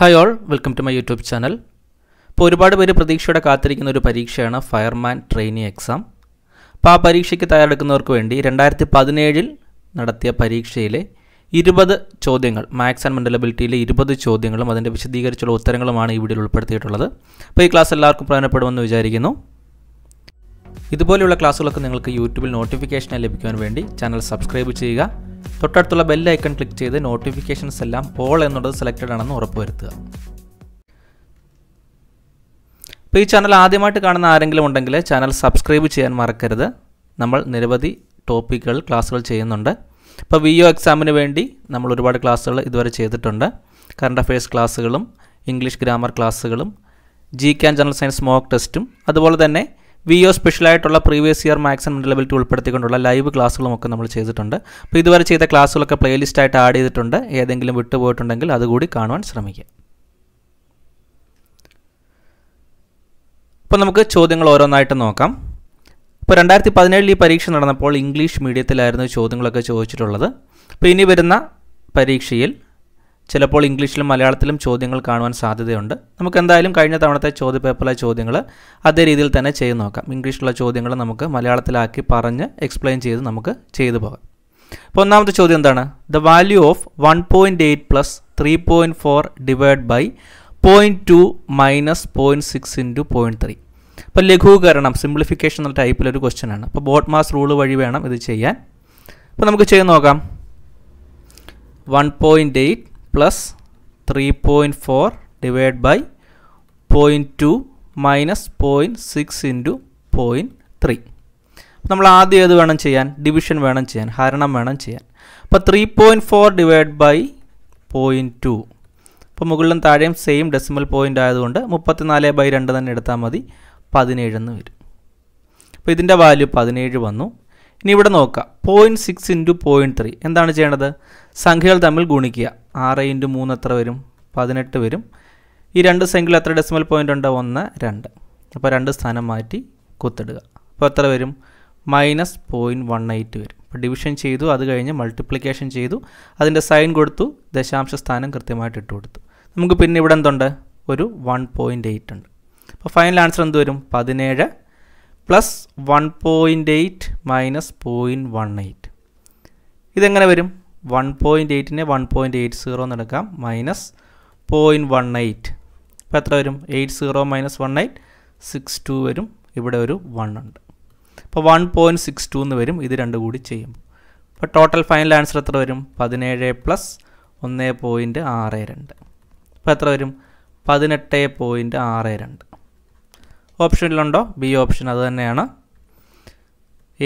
hi all welcome to my YouTube channel ഇപ്പോൾ ഒരുപാട് പേര് പ്രതീക്ഷയോടെ കാത്തിരിക്കുന്ന ഒരു പരീക്ഷയാണ് ഫയർമാൻ ട്രെയിനി എക്സാം അപ്പോൾ ആ പരീക്ഷയ്ക്ക് തയ്യാറെടുക്കുന്നവർക്ക് വേണ്ടി രണ്ടായിരത്തി പതിനേഴിൽ നടത്തിയ പരീക്ഷയിലെ ഇരുപത് ചോദ്യങ്ങൾ മാത്സ് ആൻഡ് മെൻ്റലബിലിറ്റിയിലെ ഇരുപത് ചോദ്യങ്ങളും അതിൻ്റെ വിശദീകരിച്ചുള്ള ഉത്തരങ്ങളുമാണ് ഈ വീഡിയോയിൽ ഉൾപ്പെടുത്തിയിട്ടുള്ളത് അപ്പോൾ ഈ ക്ലാസ് എല്ലാവർക്കും പ്രയോജനപ്പെടുമെന്ന് വിചാരിക്കുന്നു ഇതുപോലെയുള്ള ക്ലാസ്സുകളൊക്കെ നിങ്ങൾക്ക് യൂട്യൂബിൽ നോട്ടിഫിക്കേഷനായി ലഭിക്കുവാൻ വേണ്ടി ചാനൽ സബ്സ്ക്രൈബ് ചെയ്യുക തൊട്ടടുത്തുള്ള ബെൽ ഐക്കൺ ക്ലിക്ക് ചെയ്ത് നോട്ടിഫിക്കേഷൻസ് എല്ലാം ഓൾ എന്നുള്ളത് സെലക്റ്റഡ് ആണെന്ന് ഉറപ്പുവരുത്തുക അപ്പോൾ ഈ ചാനൽ ആദ്യമായിട്ട് കാണുന്ന ആരെങ്കിലും ഉണ്ടെങ്കിൽ ചാനൽ സബ്സ്ക്രൈബ് ചെയ്യാൻ മറക്കരുത് നമ്മൾ നിരവധി ടോപ്പിക്കുകൾ ക്ലാസ്സുകൾ ചെയ്യുന്നുണ്ട് ഇപ്പോൾ വി ഒ എക്സാമിന് വേണ്ടി നമ്മൾ ഒരുപാട് ക്ലാസ്സുകൾ ഇതുവരെ ചെയ്തിട്ടുണ്ട് കറണ്ട് അഫയേഴ്സ് ക്ലാസ്സുകളും ഇംഗ്ലീഷ് ഗ്രാമർ ക്ലാസ്സുകളും G can general science mock ടെസ്റ്റും അതുപോലെ തന്നെ വി ഒ സ്പെഷ്യലായിട്ടുള്ള പ്രീവിയസ് ഇയർ മാക്സ് ആൻഡ് ഉൾപ്പെടുത്തിക്കൊണ്ടുള്ള ലൈവ് ക്ലാസ്സുകളും ഒക്കെ നമ്മൾ ചെയ്തിട്ടുണ്ട് അപ്പോൾ ഇതുവരെ ചെയ്ത ക്ലാസ്സുകളൊക്കെ പ്ലേലിസ്റ്റായിട്ട് ആഡ് ചെയ്തിട്ടുണ്ട് ഏതെങ്കിലും വിട്ടുപോയിട്ടുണ്ടെങ്കിൽ അതുകൂടി കാണുവാൻ ശ്രമിക്കുക അപ്പോൾ നമുക്ക് ചോദ്യങ്ങൾ ഓരോന്നായിട്ട് നോക്കാം ഇപ്പോൾ രണ്ടായിരത്തി പതിനേഴിൽ ഈ പരീക്ഷ നടന്നപ്പോൾ ഇംഗ്ലീഷ് മീഡിയത്തിലായിരുന്നു ചോദ്യങ്ങളൊക്കെ ചോദിച്ചിട്ടുള്ളത് അപ്പോൾ ഇനി വരുന്ന പരീക്ഷയിൽ ചിലപ്പോൾ ഇംഗ്ലീഷിലും മലയാളത്തിലും ചോദ്യങ്ങൾ കാണുവാൻ സാധ്യതയുണ്ട് നമുക്ക് എന്തായാലും കഴിഞ്ഞ തവണത്തെ ചോദ്യപേപ്പറിലെ ചോദ്യങ്ങൾ അതേ രീതിയിൽ തന്നെ ചെയ്ത് നോക്കാം ഇംഗ്ലീഷിലുള്ള ചോദ്യങ്ങൾ നമുക്ക് മലയാളത്തിലാക്കി പറഞ്ഞ് എക്സ്പ്ലെയിൻ ചെയ്ത് നമുക്ക് ചെയ്തു പോകാം അപ്പോൾ ഒന്നാമത്തെ ചോദ്യം എന്താണ് the value of one point eight plus three point four divide by point two minus point six into point three അപ്പോൾ ലഘൂകരണം സിംപ്ലിഫിക്കേഷൻ എന്ന ടൈപ്പിലൊരു ക്വസ്റ്റ്യൻ ആണ് അപ്പോൾ ബോട്ട് മാസ് റൂൾ വഴി വേണം ഇത് ചെയ്യാൻ അപ്പോൾ നമുക്ക് ചെയ്ത് നോക്കാം one point eight plus three point four divide by point two minus point six into point three നമ്മൾ ആദ്യം ഏത് വേണം ചെയ്യാൻ ഡിവിഷൻ വേണം ചെയ്യാൻ ഹരണം വേണം ചെയ്യാൻ അപ്പോൾ three point four divide by point two അപ്പോൾ മുകളിലും താഴെയും സെയിം ഡെസിമൽ പോയിൻ്റ് ആയതുകൊണ്ട് മുപ്പത്തി നാല് ബൈ രണ്ട് തന്നെ എടുത്താൽ മതി പതിനേഴെന്ന് വരും അപ്പോൾ ഇതിൻ്റെ വാല്യൂ പതിനേഴ് വന്നു ഇനി ഇവിടെ നോക്കാം point six into point three എന്താണ് ചെയ്യേണ്ടത് സംഖ്യകൾ തമ്മിൽ ഗുണിക്കുക ആറ് ഇൻറ്റു മൂന്ന് എത്ര വരും പതിനെട്ട് വരും ഈ രണ്ട് സംഖ്യയിൽ എത്ര ഡെസിമൽ പോയിൻ്റ് ഉണ്ട് ഒന്ന് രണ്ട് അപ്പോൾ രണ്ട് സ്ഥാനം മാറ്റി കുത്തിടുക അപ്പോൾ എത്ര വരും മൈനസ് പോയിൻറ്റ് വൺ എയ്റ്റ് വരും അപ്പോൾ ഡിവിഷൻ ചെയ്തു അത് കഴിഞ്ഞ് മൾട്ടിപ്ലിക്കേഷൻ ചെയ്തു അതിൻ്റെ സൈൻ കൊടുത്തു ദശാംശ സ്ഥാനം കൃത്യമായിട്ട് ഇട്ട് കൊടുത്തു നമുക്ക് പിന്നെ ഇവിടെ എന്തുണ്ട് ഒരു വൺ പോയിൻ്റ് എയ്റ്റ് ഉണ്ട് അപ്പോൾ ഫൈനൽ ആൻസർ എന്ത് വരും പതിനേഴ് plus one point eight minus point one eight ഇതെങ്ങനെ വരും വൺ പോയിൻ്റ് എയ്റ്റിനെ വൺ പോയിൻ്റ് എയ്റ്റ് സീറോ എന്ന് മൈനസ് പോയിൻറ്റ് വൺ എയ്റ്റ് അപ്പോൾ എത്ര വരും eight zero minus one eight six two വരും ഇവിടെ ഒരു വൺ ഉണ്ട് അപ്പോൾ വൺ പോയിൻറ്റ് സിക്സ് ടു എന്ന് വരും ഇത് രണ്ടും കൂടി ചെയ്യും അപ്പോൾ ടോട്ടൽ ഫൈനൽ ആൻസർ എത്ര വരും പതിനേഴ് പ്ലസ് ഒന്ന് പോയിൻറ്റ് ആറ് രണ്ട് അപ്പോൾ എത്ര വരും പതിനെട്ട് പോയിൻറ്റ് ആറ് രണ്ട് ഓപ്ഷനിലുണ്ടോ ബി ഓപ്ഷൻ അത് തന്നെയാണ്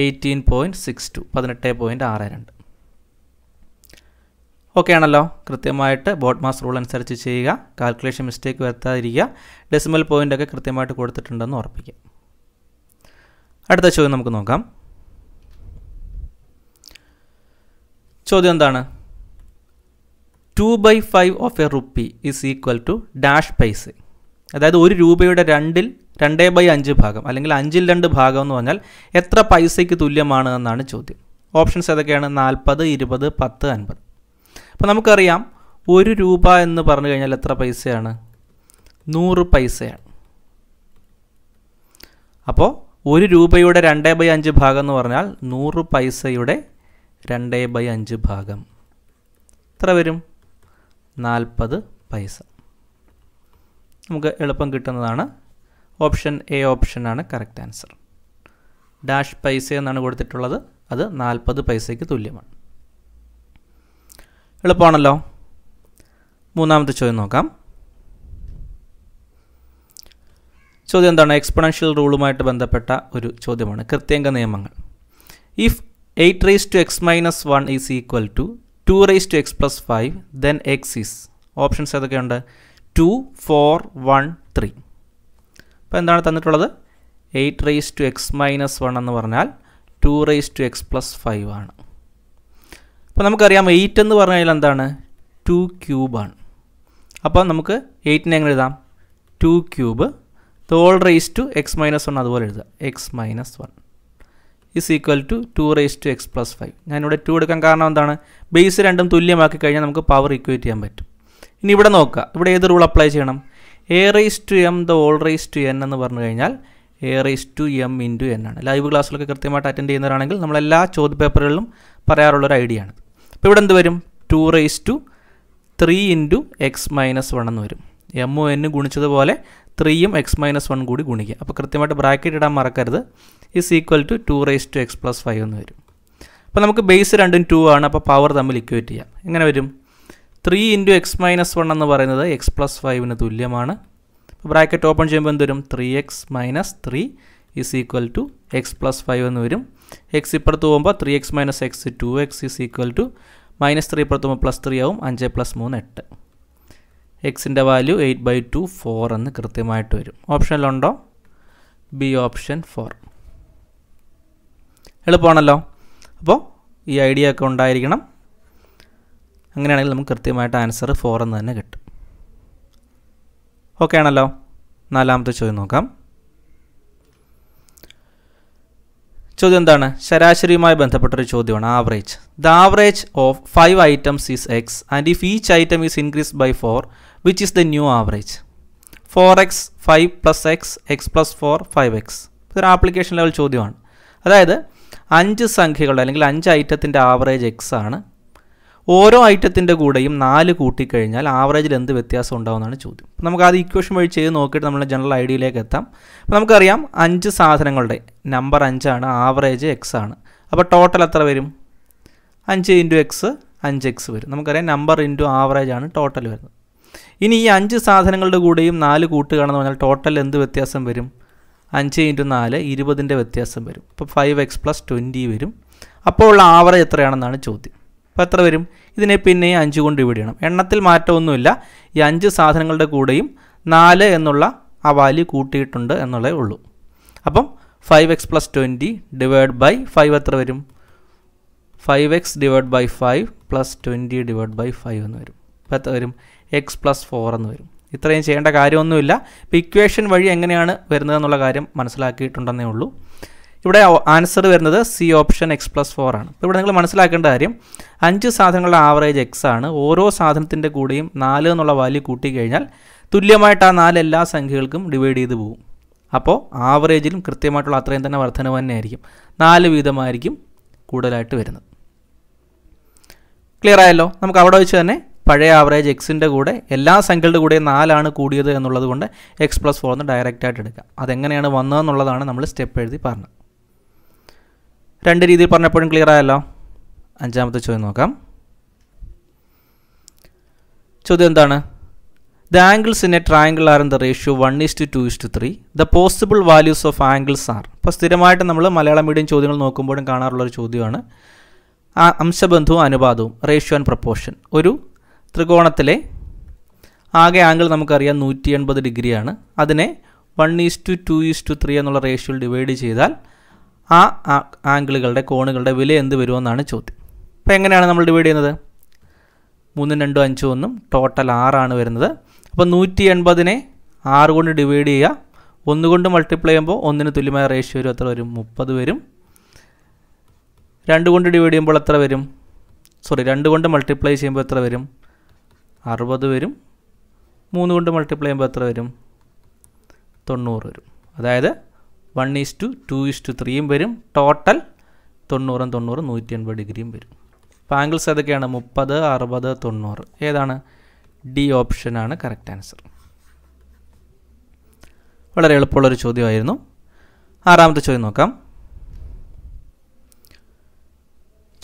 എയ്റ്റീൻ പോയിൻറ്റ് സിക്സ് ടു പതിനെട്ട് പോയിൻറ്റ് ആറ് രണ്ട് ഓക്കെ ആണല്ലോ കൃത്യമായിട്ട് ബോട്ട് മാസ് റൂൾ അനുസരിച്ച് ചെയ്യുക കാൽക്കുലേഷൻ മിസ്റ്റേക്ക് വരുത്താതിരിക്കുക ഡെസിമൽ പോയിൻ്റൊക്കെ കൃത്യമായിട്ട് കൊടുത്തിട്ടുണ്ടെന്ന് ഉറപ്പിക്കുക അടുത്ത ചോദ്യം നമുക്ക് നോക്കാം ചോദ്യം എന്താണ് two by five of a rupee is equal to dash paisa അതായത് ഒരു രൂപയുടെ രണ്ടിൽ രണ്ടേ ബൈ അഞ്ച് ഭാഗം അല്ലെങ്കിൽ അഞ്ചിൽ രണ്ട് ഭാഗം എന്ന് പറഞ്ഞാൽ എത്ര പൈസയ്ക്ക് തുല്യമാണ് എന്നാണ് ചോദ്യം ഓപ്ഷൻസ് ഏതൊക്കെയാണ് നാൽപ്പത് ഇരുപത് പത്ത് അൻപത് അപ്പോൾ നമുക്കറിയാം ഒരു രൂപ എന്ന് പറഞ്ഞു കഴിഞ്ഞാൽ എത്ര പൈസയാണ് നൂറ് പൈസയാണ് അപ്പോൾ ഒരു രൂപയുടെ രണ്ടേ ബൈ അഞ്ച് ഭാഗം എന്ന് പറഞ്ഞാൽ നൂറ് പൈസയുടെ രണ്ടേ ബൈ അഞ്ച് ഭാഗം എത്ര വരും നാൽപ്പത് പൈസ നമുക്ക് എളുപ്പം കിട്ടുന്നതാണ് ഓപ്ഷൻ എ ഓപ്ഷനാണ് കറക്റ്റ് ആൻസർ ഡാഷ് പൈസ എന്നാണ് കൊടുത്തിട്ടുള്ളത് അത് നാൽപ്പത് പൈസയ്ക്ക് തുല്യമാണ് എളുപ്പമാണല്ലോ മൂന്നാമത്തെ ചോദ്യം നോക്കാം ചോദ്യം എന്താണ് എക്സ്പൊണൻഷ്യൽ റൂളുമായിട്ട് ബന്ധപ്പെട്ട ഒരു ചോദ്യമാണ് കൃത്യാങ്ക നിയമങ്ങൾ if eight raise to x minus one is equal to two raise to x plus five then x is options ഏതൊക്കെയുണ്ട് ടു ഫോർ വൺ ത്രീ അപ്പോൾ എന്താണ് തന്നിട്ടുള്ളത് eight raise to x minus one എന്ന് പറഞ്ഞാൽ two raise to x plus five ആണ് അപ്പോൾ നമുക്കറിയാം eight എന്ന് പറഞ്ഞാൽ എന്താണ് ടു ക്യൂബാണ് അപ്പോൾ നമുക്ക് എയ്റ്റിനെ എങ്ങനെ എഴുതാം two cube whole raise to x minus one അതുപോലെ എഴുതുക x minus one is equal to two raise to x plus five ഞാനിവിടെ ടു എടുക്കാൻ കാരണം എന്താണ് ബേസ് രണ്ടും തുല്യമാക്കി കഴിഞ്ഞാൽ നമുക്ക് പവർ ഇക്വേറ്റ് ചെയ്യാൻ പറ്റും ഇനി ഇവിടെ നോക്കുക ഇവിടെ ഏത് റൂൾ അപ്ലൈ ചെയ്യണം a raise to m the all raise to n എന്ന് പറഞ്ഞു കഴിഞ്ഞാൽ a raise to m into n ആണ് ലൈവ് ക്ലാസ്സിലൊക്കെ കൃത്യമായിട്ട് അറ്റൻഡ് ചെയ്യുന്നവരാണെങ്കിൽ നമ്മളെല്ലാ ചോദ്യപേപ്പറുകളിലും പറയാറുള്ളൊരു ഐഡിയ ആണ് അപ്പോൾ ഇവിടെ എന്ത് വരും two raise to three into x minus one എന്ന് വരും എം ഒ എന്ന് ഗുണിച്ചതുപോലെ ത്രീയും എക്സ് മൈനസ് വൺ കൂടി ഗുണിക്കുക അപ്പോൾ കൃത്യമായിട്ട് ബ്രാക്കറ്റ് ഇടാൻ മറക്കരുത് is equal to two raise to x plus five എന്ന് വരും അപ്പോൾ നമുക്ക് ബേസ് രണ്ടും ടു ആണ് അപ്പോൾ പവർ തമ്മിൽ ഇക്വേറ്റ് ചെയ്യാം എങ്ങനെ വരും three into x minus one എന്ന് പറയുന്നത് എക്സ് പ്ലസ് ഫൈവിന് തുല്യമാണ് ബ്രാക്കറ്റ് ഓപ്പൺ ചെയ്യുമ്പോൾ എന്തുവരും three x minus three is equal to x plus five എന്ന് വരും എക്സ് ഇപ്പുറത്ത് പോകുമ്പോൾ three x minus x two x is equal to minus three ഇപ്പുറത്ത് പോകുമ്പോൾ പ്ലസ് ത്രീ ആവും അഞ്ച് പ്ലസ് മൂന്ന് എട്ട് എക്സിൻ്റെ value eight by two four എന്ന് കൃത്യമായിട്ട് വരും ഓപ്ഷനിലുണ്ടോ ബി ഓപ്ഷൻ ഫോർ എളുപ്പമാണല്ലോ അപ്പോൾ ഈ ഐഡിയ ഒക്കെ ഉണ്ടായിരിക്കണം അങ്ങനെയാണെങ്കിൽ നമുക്ക് കൃത്യമായിട്ട് ആൻസർ ഫോർ എന്ന് തന്നെ കിട്ടും ഓക്കെ ആണല്ലോ നാലാമത്തെ ചോദ്യം നോക്കാം ചോദ്യം എന്താണ് ശരാശരിയുമായി ബന്ധപ്പെട്ടൊരു ചോദ്യമാണ് average the average of five items is x and if each item is increase by four which is the new average four x five plus x x plus four five x ഇതൊരു application level ചോദ്യമാണ് അതായത് അഞ്ച് സംഖ്യകളുടെ അല്ലെങ്കിൽ അഞ്ച് ഐറ്റത്തിൻ്റെ average X ആണ് ഓരോ ഐറ്റത്തിൻ്റെ കൂടെയും നാല് കൂട്ടിക്കഴിഞ്ഞാൽ ആവറേജിൽ എന്ത് വ്യത്യാസം ഉണ്ടാവുമെന്നാണ് ചോദ്യം നമുക്ക് ആദ്യം ഇക്വേഷൻ വഴി ചെയ്ത് നോക്കിയിട്ട് നമ്മൾ ജനറൽ ഐഡിയയിലേക്ക് എത്താം അപ്പോൾ നമുക്കറിയാം അഞ്ച് സാധനങ്ങളുടെ നമ്പർ അഞ്ചാണ് ആവറേജ് എക്സ് ആണ് അപ്പോൾ ടോട്ടൽ എത്ര വരും അഞ്ച് ഇൻറ്റു എക്സ് അഞ്ച് എക്സ് വരും നമുക്കറിയാം നമ്പർ ഇൻറ്റു ആവറേജ് ആണ് ടോട്ടൽ വരുന്നത് ഇനി ഈ അഞ്ച് സാധനങ്ങളുടെ കൂടെയും നാല് കൂട്ടുകയാണെന്ന് പറഞ്ഞാൽ ടോട്ടൽ എന്ത് വ്യത്യാസം വരും അഞ്ച് ഇൻറ്റു നാല് ഇരുപതിൻ്റെ വ്യത്യാസം വരും അപ്പോൾ ഫൈവ് എക്സ് പ്ലസ് ട്വൻറ്റി വരും അപ്പോൾ ഉള്ള ആവറേജ് എത്രയാണെന്നാണ് ചോദ്യം അപ്പോൾ എത്ര വരും ഇതിനെ പിന്നെയും അഞ്ച് കൊണ്ട് ഡിവൈഡ് ചെയ്യണം എണ്ണത്തിൽ മാറ്റമൊന്നുമില്ല ഈ അഞ്ച് സാധനങ്ങളുടെ കൂടെയും നാല് എന്നുള്ള ആ വാല്യൂ കൂട്ടിയിട്ടുണ്ട് എന്നുള്ളേ ഉള്ളൂ അപ്പം five x plus twenty divide by five എത്ര വരും five x divide by five plus twenty divide by five എന്ന് വരും ഇപ്പം എത്ര വരും എക്സ് പ്ലസ് ഫോർ എന്ന് വരും ഇത്രയും ചെയ്യേണ്ട കാര്യമൊന്നുമില്ല ഇപ്പം ഇക്വേഷൻ വഴി എങ്ങനെയാണ് വരുന്നതെന്നുള്ള കാര്യം മനസ്സിലാക്കിയിട്ടുണ്ടെന്നേ ഉള്ളൂ ഇവിടെ ആൻസർ വരുന്നത് C option x plus four ആണ് ഇവിടെ നിങ്ങൾ മനസ്സിലാക്കേണ്ട കാര്യം അഞ്ച് സാധനങ്ങളുടെ ആവറേജ് എക്സ് ആണ് ഓരോ സാധനത്തിൻ്റെ കൂടെയും നാല് എന്നുള്ള വാല്യൂ കൂട്ടിക്കഴിഞ്ഞാൽ തുല്യമായിട്ട് ആ നാല് എല്ലാ സംഖ്യകൾക്കും ഡിവൈഡ് ചെയ്ത് പോകും അപ്പോൾ ആവറേജിലും കൃത്യമായിട്ടുള്ള അത്രയും തന്നെ വർധനവ് തന്നെയായിരിക്കും നാല് വീതമായിരിക്കും കൂടുതലായിട്ട് വരുന്നത് ക്ലിയർ ആയല്ലോ നമുക്ക് അവിടെ വെച്ച് തന്നെ പഴയ ആവറേജ് എക്സിൻ്റെ കൂടെ എല്ലാ സംഖ്യകളുടെ കൂടെ നാലാണ് കൂടിയത് എന്നുള്ളത് കൊണ്ട് എക്സ് പ്ലസ് ഫോർ എന്ന് ഡയറക്റ്റായിട്ട് എടുക്കാം അതെങ്ങനെയാണ് വന്നതെന്നുള്ളതാണ് നമ്മൾ സ്റ്റെപ്പ് എഴുതി പറഞ്ഞത് രണ്ട് രീതിയിൽ പറഞ്ഞപ്പോഴും ക്ലിയർ ആയല്ലോ അഞ്ചാമത്തെ ചോദ്യം നോക്കാം ചോദ്യം എന്താണ് the angles in a triangle are in the ratio one is to two is to three the possible values of angles are ഇപ്പോൾ സ്ഥിരമായിട്ട് നമ്മൾ മലയാളം മീഡിയം ചോദ്യങ്ങൾ നോക്കുമ്പോഴും കാണാറുള്ളൊരു ചോദ്യമാണ് അംശബന്ധവും അനുപാതവും റേഷ്യോ ആൻഡ് പ്രപ്പോർഷൻ ഒരു ത്രികോണത്തിലെ ആകെ ആംഗിൾ നമുക്കറിയാം നൂറ്റി എൺപത് ഡിഗ്രിയാണ് അതിനെ one is to two is to three എന്നുള്ള റേഷ്യോയിൽ ഡിവൈഡ് ചെയ്താൽ ആ ആംഗിളുകളുടെ കോണുകളുടെ വില എന്ത് വരുമെന്നാണ് ചോദ്യം അപ്പോൾ എങ്ങനെയാണ് നമ്മൾ ഡിവൈഡ് ചെയ്യുന്നത് മൂന്നും രണ്ടും അഞ്ചും ഒന്നും ടോട്ടൽ ആറാണ് വരുന്നത് അപ്പോൾ നൂറ്റി എൺപതിനെ ആറ് കൊണ്ട് ഡിവൈഡ് ചെയ്യുക ഒന്നുകൊണ്ട് കൊണ്ട് മൾട്ടിപ്ലൈ ചെയ്യുമ്പോൾ ഒന്നിന് തുല്യമായ റേഷ്യോ വരും അത്ര വരും മുപ്പത് വരും രണ്ട് കൊണ്ട് ഡിവൈഡ് ചെയ്യുമ്പോൾ എത്ര വരും സോറി രണ്ട് കൊണ്ട് മൾട്ടിപ്ലൈ ചെയ്യുമ്പോൾ എത്ര വരും അറുപത് വരും മൂന്ന് കൊണ്ട് മൾട്ടിപ്ലൈ ചെയ്യുമ്പോൾ എത്ര വരും തൊണ്ണൂറ് വരും അതായത് വൺ ഈസ്റ്റു ടു ഈസ്റ്റു ത്രീയും വരും ടോട്ടൽ തൊണ്ണൂറും തൊണ്ണൂറും നൂറ്റി എൺപത് ഡിഗ്രിയും വരും അപ്പോൾ ആംഗിൾസ് ഏതൊക്കെയാണ് മുപ്പത് അറുപത് തൊണ്ണൂറ് ഏതാണ് ഡി ഓപ്ഷനാണ് കറക്റ്റ് ആൻസർ വളരെ എളുപ്പമുള്ളൊരു ചോദ്യമായിരുന്നു ആറാമത്തെ ചോദ്യം നോക്കാം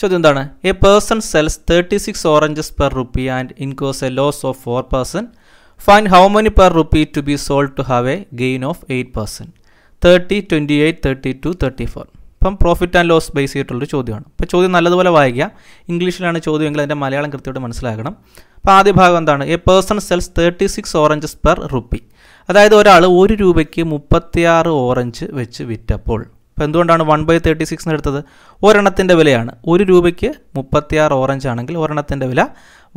ചോദ്യം എന്താണ് a person sells thirty six oranges per rupee and incurs a loss of four percent find how many per rupee to be sold to have a gain of eight percent thirty twenty eight thirty two thirty four അപ്പം profit and loss base ചെയ്തിട്ടുള്ളൊരു ചോദ്യമാണ് അപ്പോൾ ചോദ്യം നല്ലതുപോലെ വായിക്കുക ഇംഗ്ലീഷിലാണ് ചോദ്യമെങ്കിൽ അതിൻ്റെ മലയാളം കൃത്യമായിട്ട് മനസ്സിലാക്കണം അപ്പോൾ ആദ്യ ഭാഗം എന്താണ് a person sells thirty six oranges per rupee അതായത് ഒരാൾ ഒരു രൂപയ്ക്ക് മുപ്പത്തിയാറ് ഓറഞ്ച് വെച്ച് വിറ്റപ്പോൾ അപ്പോൾ എന്തുകൊണ്ടാണ് വൺ ബൈ തേർട്ടി സിക്സ് എടുത്തത് ഒരെണ്ണത്തിൻ്റെ വിലയാണ് ഒരു രൂപയ്ക്ക് മുപ്പത്തിയാറ് ഓറഞ്ച് ആണെങ്കിൽ ഒരെണ്ണത്തിൻ്റെ വില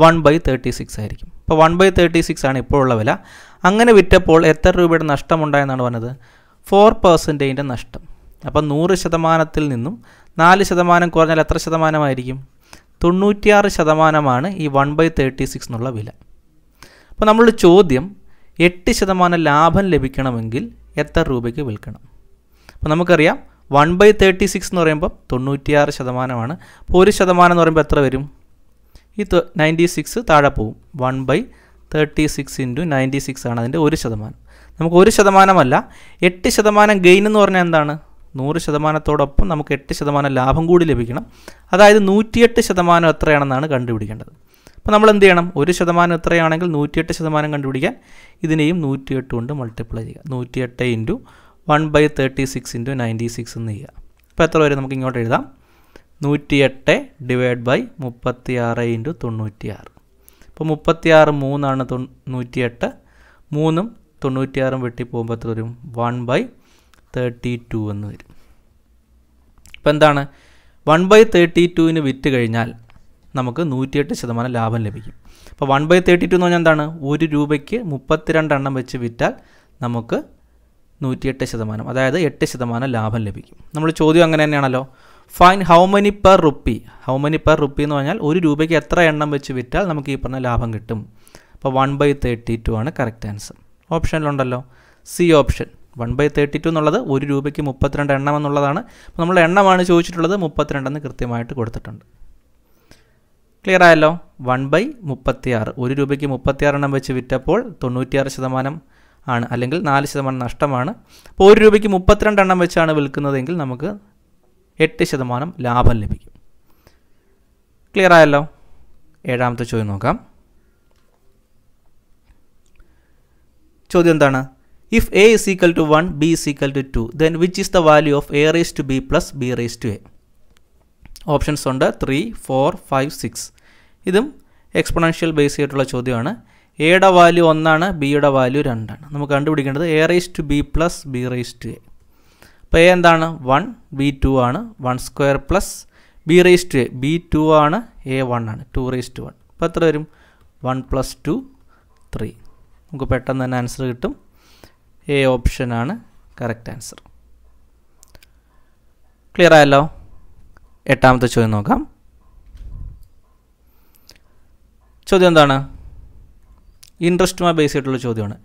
വൺ ബൈ തേർട്ടി സിക്സ് ആയിരിക്കും അപ്പോൾ വൺ ബൈ തേർട്ടി സിക്സ് ആണ് ഇപ്പോഴുള്ള വില അങ്ങനെ വിറ്റപ്പോൾ എത്ര രൂപയുടെ നഷ്ടമുണ്ടായെന്നാണ് പറഞ്ഞത് ഫോർ പെർസെൻറ്റേജിൻ്റെ നഷ്ടം അപ്പം നൂറ് ശതമാനത്തിൽ നിന്നും നാല് ശതമാനം കുറഞ്ഞാൽ എത്ര ശതമാനമായിരിക്കും തൊണ്ണൂറ്റിയാറ് ശതമാനമാണ് ഈ വൺ ബൈ തേർട്ടി സിക്സ് എന്നുള്ള വില അപ്പോൾ നമ്മളുടെ ചോദ്യം എട്ട് ശതമാനം ലാഭം ലഭിക്കണമെങ്കിൽ എത്ര രൂപയ്ക്ക് വിൽക്കണം അപ്പോൾ നമുക്കറിയാം വൺ ബൈ തേർട്ടി സിക്സ് എന്ന് പറയുമ്പോൾ തൊണ്ണൂറ്റിയാറ് ശതമാനമാണ് അപ്പോൾ ഒരു ശതമാനം എന്ന് പറയുമ്പോൾ എത്ര വരും ഈ നയൻറ്റി സിക്സ് താഴെ പോവും one by thirty six into ninety six ആണ് അതിൻ്റെ ഒരു ശതമാനം നമുക്ക് ഒരു ശതമാനമല്ല എട്ട് ശതമാനം ഗെയിൻ എന്ന് പറഞ്ഞാൽ എന്താണ് നൂറ് ശതമാനത്തോടൊപ്പം നമുക്ക് എട്ട് ശതമാനം ലാഭം കൂടി ലഭിക്കണം അതായത് നൂറ്റിയെട്ട് ശതമാനം എത്രയാണെന്നാണ് കണ്ടുപിടിക്കേണ്ടത് അപ്പോൾ നമ്മൾ എന്ത് ചെയ്യണം ഒരു ശതമാനം എത്രയാണെങ്കിൽ നൂറ്റിയെട്ട് ശതമാനം കണ്ടുപിടിക്കാൻ ഇതിനെയും നൂറ്റിയെട്ട് കൊണ്ട് മൾട്ടിപ്ലൈ ചെയ്യുക നൂറ്റിയെട്ട് into one by thirty six into ninety six എന്ന് ചെയ്യുക അപ്പോൾ എത്ര വരെ നമുക്ക് ഇങ്ങോട്ട് എഴുതാം നൂറ്റിയെട്ട് ഡിവൈഡ് ബൈ മുപ്പത്തിയാറ് ഇൻറ്റു തൊണ്ണൂറ്റിയാറ് അപ്പോൾ മുപ്പത്തിയാറ് മൂന്നാണ് തൊ തൊണ്ണൂറ്റിയെട്ട് മൂന്നും തൊണ്ണൂറ്റിയാറും വെട്ടി പോകുമ്പോൾ എത്ര വരും വൺ ബൈ തേർട്ടി ടു എന്ന് വരും ഇപ്പം എന്താണ് വൺ ബൈ തേർട്ടി ടുവിന് വിറ്റ് കഴിഞ്ഞാൽ നമുക്ക് നൂറ്റിയെട്ട് ശതമാനം ലാഭം ലഭിക്കും അപ്പോൾ വൺ ബൈ തേർട്ടി ടു എന്ന് പറഞ്ഞാൽ എന്താണ് ഒരു രൂപയ്ക്ക് മുപ്പത്തിരണ്ട് എണ്ണം വെച്ച് വിറ്റാൽ നമുക്ക് നൂറ്റിയെട്ട് ശതമാനം അതായത് എട്ട് ശതമാനം ലാഭം ലഭിക്കും നമ്മൾ ചോദ്യം അങ്ങനെ തന്നെയാണല്ലോ find how many per rupee how many per rupee എന്ന് പറഞ്ഞാൽ ഒരു രൂപയ്ക്ക് എത്ര എണ്ണം വെച്ച് വിറ്റാൽ നമുക്ക് ഈ പറഞ്ഞ ലാഭം കിട്ടും അപ്പോൾ വൺ ബൈ തേർട്ടി ടു ആണ് കറക്റ്റ് ആൻസർ ഓപ്ഷനിലുണ്ടല്ലോ C option one by thirty two എന്നുള്ളത് ഒരു രൂപയ്ക്ക് മുപ്പത്തിരണ്ട് എണ്ണം എന്നുള്ളതാണ് അപ്പോൾ നമ്മൾ എണ്ണമാണ് ചോദിച്ചിട്ടുള്ളത് മുപ്പത്തിരണ്ടെന്ന് കൃത്യമായിട്ട് കൊടുത്തിട്ടുണ്ട് ക്ലിയർ ആയല്ലോ വൺ ബൈ മുപ്പത്തിയാറ് ഒരു രൂപയ്ക്ക് മുപ്പത്തിയാറ് എണ്ണം വെച്ച് വിറ്റപ്പോൾ തൊണ്ണൂറ്റിയാറ് ശതമാനം ആണ് അല്ലെങ്കിൽ നാല് ശതമാനം നഷ്ടമാണ് അപ്പോൾ ഒരു രൂപയ്ക്ക് മുപ്പത്തിരണ്ട് എണ്ണം വെച്ചാണ് വിൽക്കുന്നതെങ്കിൽ നമുക്ക് എട്ട് ശതമാനം ലാഭം ലഭിക്കും ക്ലിയർ ആയല്ലോ ഏഴാമത്തെ ചോദ്യം നോക്കാം ചോദ്യം എന്താണ് if a is equal to one b is equal to two then which is the value of a raise to b plus b raise to a options ഉണ്ട് ത്രീ ഫോർ ഫൈവ് സിക്സ് ഇതും exponential base ചെയ്തിട്ടുള്ള ചോദ്യമാണ് എയുടെ value ഒന്നാണ് ബിയുടെ value രണ്ടാണ് നമുക്ക് കണ്ടുപിടിക്കേണ്ടത് a raise to b plus b raise to a അപ്പോൾ എ എന്താണ് വൺ ബി ടു ആണ് one square plus b raise to a b two ആണ് എ വൺ ആണ് ടു റേസ് ടു വൺ അപ്പോൾ എത്ര വരും വൺ പ്ലസ് ടു ത്രീ നമുക്ക് പെട്ടെന്ന് തന്നെ ആൻസർ കിട്ടും എ ഓപ്ഷനാണ് കറക്റ്റ് ആൻസർ ക്ലിയർ ആയല്ലോ എട്ടാമത്തെ ചോദ്യം നോക്കാം ചോദ്യം എന്താണ് ഇൻട്രസ്റ്റുമായി ബേസ് ചെയ്തിട്ടുള്ള ചോദ്യമാണ്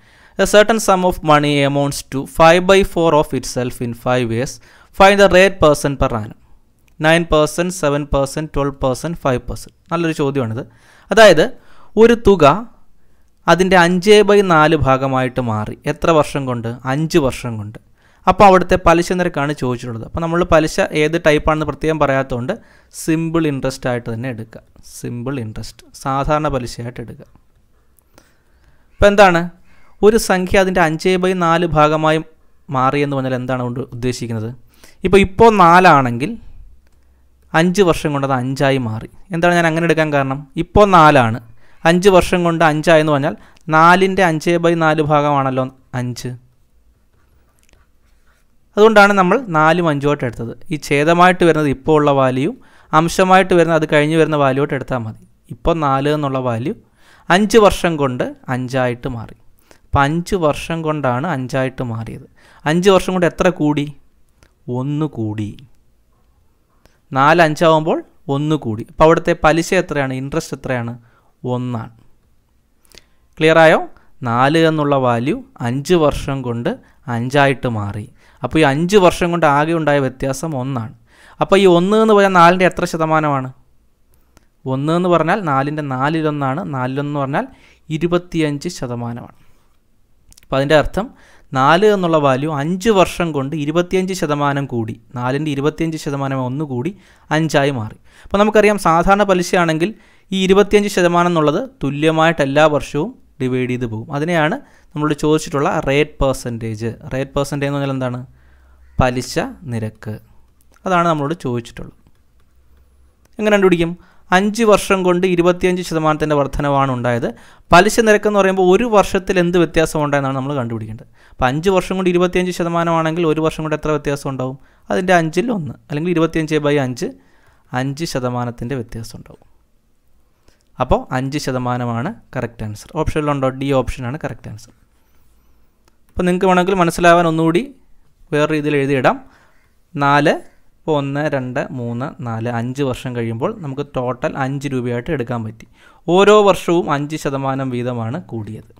a certain sum of money amounts to five by four of itself in five years five the rate percent per annum nine percent seven percent twelve percent five percent നല്ലൊരു ചോദ്യമാണിത് അതായത് ഒരു തുക അതിൻ്റെ അഞ്ച് by നാല് ഭാഗമായിട്ട് മാറി എത്ര വർഷം കൊണ്ട് അഞ്ച് വർഷം കൊണ്ട് അപ്പോൾ അവിടുത്തെ പലിശ നിരക്കാണ് ചോദിച്ചിട്ടുള്ളത് അപ്പോൾ നമ്മൾ പലിശ ഏത് ടൈപ്പാണെന്ന് പ്രത്യേകം പറയാത്തതുകൊണ്ട് സിമ്പിൾ ഇൻട്രസ്റ്റ് ആയിട്ട് തന്നെ എടുക്കുക സിമ്പിൾ ഇൻട്രസ്റ്റ് സാധാരണ പലിശയായിട്ട് എടുക്കുക അപ്പോൾ എന്താണ് ഒരു സംഖ്യ അതിൻ്റെ അഞ്ച് ബൈ നാല് ഭാഗമായി മാറി എന്ന് പറഞ്ഞാൽ എന്താണ് കൊണ്ട് ഉദ്ദേശിക്കുന്നത് ഇപ്പോൾ ഇപ്പോൾ നാലാണെങ്കിൽ അഞ്ച് വർഷം കൊണ്ട് അത് അഞ്ചായി മാറി എന്താണ് ഞാൻ അങ്ങനെ എടുക്കാൻ കാരണം ഇപ്പോൾ നാലാണ് അഞ്ച് വർഷം കൊണ്ട് അഞ്ചായെന്ന് പറഞ്ഞാൽ നാലിൻ്റെ അഞ്ച് ബൈ നാല് ഭാഗമാണല്ലോ അഞ്ച് അതുകൊണ്ടാണ് നമ്മൾ നാലും അഞ്ചുമായിട്ട് എടുത്തത് ഈ ഛേദമായിട്ട് വരുന്നത് ഇപ്പോൾ ഉള്ള വാല്യൂ അംശമായിട്ട് വരുന്ന അത് കഴിഞ്ഞ് വരുന്ന വാല്യൂട്ട് എടുത്താൽ മതി ഇപ്പോൾ നാല് എന്നുള്ള വാല്യൂ അഞ്ച് വർഷം കൊണ്ട് അഞ്ചായിട്ട് മാറി അപ്പം അഞ്ച് വർഷം കൊണ്ടാണ് അഞ്ചായിട്ട് മാറിയത് അഞ്ച് വർഷം കൊണ്ട് എത്ര കൂടി ഒന്ന് കൂടി നാല് അഞ്ചാവുമ്പോൾ ഒന്ന് കൂടി അപ്പോൾ അവിടുത്തെ പലിശ എത്രയാണ് ഇൻട്രസ്റ്റ് എത്രയാണ് ഒന്നാണ് ക്ലിയറായോ നാല് എന്നുള്ള വാല്യൂ അഞ്ച് വർഷം കൊണ്ട് അഞ്ചായിട്ട് മാറി അപ്പോൾ ഈ അഞ്ച് വർഷം കൊണ്ട് ആകെ ഉണ്ടായ വ്യത്യാസം ഒന്നാണ് അപ്പോൾ ഈ ഒന്ന് എന്ന് പറഞ്ഞാൽ നാലിൻ്റെ എത്ര ശതമാനമാണ് ഒന്ന് എന്ന് പറഞ്ഞാൽ നാലിൻ്റെ നാലിലൊന്നാണ് നാലിലൊന്ന് പറഞ്ഞാൽ ഇരുപത്തിയഞ്ച് ശതമാനമാണ് അപ്പോൾ അതിൻ്റെ അർത്ഥം നാല് എന്നുള്ള വാല്യൂ അഞ്ച് വർഷം കൊണ്ട് ഇരുപത്തിയഞ്ച് ശതമാനം കൂടി നാലിൻ്റെ ഇരുപത്തിയഞ്ച് ശതമാനം ഒന്ന് കൂടി അഞ്ചായി മാറി അപ്പോൾ നമുക്കറിയാം സാധാരണ പലിശയാണെങ്കിൽ ഈ ഇരുപത്തിയഞ്ച് ശതമാനം എന്നുള്ളത് തുല്യമായിട്ട് എല്ലാ വർഷവും ഡിവൈഡ് ചെയ്ത് പോകും അതിനെയാണ് നമ്മൾ ചോദിച്ചിട്ടുള്ള റേറ്റ് പെർസെൻറ്റേജ് റേറ്റ് പെർസെൻറ്റേജ് എന്ന് പറഞ്ഞാൽ എന്താണ് പലിശ നിരക്ക് അതാണ് നമ്മളോട് ചോദിച്ചിട്ടുള്ളത് എങ്ങനെ കണ്ടുപിടിക്കും അഞ്ച് വർഷം കൊണ്ട് ഇരുപത്തിയഞ്ച് ശതമാനത്തിൻ്റെ വർധനവാണ് ഉണ്ടായത് പലിശ നിരക്ക് എന്ന് പറയുമ്പോൾ ഒരു വർഷത്തിൽ എന്ത് വ്യത്യാസം ഉണ്ടായെന്നാണ് നമ്മൾ കണ്ടുപിടിക്കേണ്ടത് അപ്പോൾ അഞ്ച് വർഷം കൊണ്ട് ഇരുപത്തിയഞ്ച് ശതമാനമാണെങ്കിൽ ഒരു വർഷം കൊണ്ട് എത്ര വ്യത്യാസം ഉണ്ടാവും അതിൻ്റെ അഞ്ചിൽ ഒന്ന് അല്ലെങ്കിൽ ഇരുപത്തിയഞ്ച് ബൈ അഞ്ച് അഞ്ച് ശതമാനത്തിൻ്റെ വ്യത്യാസം ഉണ്ടാവും അപ്പോൾ അഞ്ച് ശതമാനമാണ് കറക്റ്റ് ആൻസർ ഓപ്ഷനിലുണ്ടോ ഡി ഓപ്ഷനാണ് കറക്റ്റ് ആൻസർ അപ്പോൾ നിങ്ങൾക്ക് വേണമെങ്കിൽ മനസ്സിലാവാൻ ഒന്നുകൂടി വേറെ രീതിയിൽ എഴുതിയിടാം നാല് ഇപ്പോൾ ഒന്ന് രണ്ട് മൂന്ന് നാല് അഞ്ച് വർഷം കഴിയുമ്പോൾ നമുക്ക് ടോട്ടൽ അഞ്ച് രൂപയായിട്ട് എടുക്കാൻ പറ്റി ഓരോ വർഷവും അഞ്ച് ശതമാനം വീതമാണ് കൂടിയത്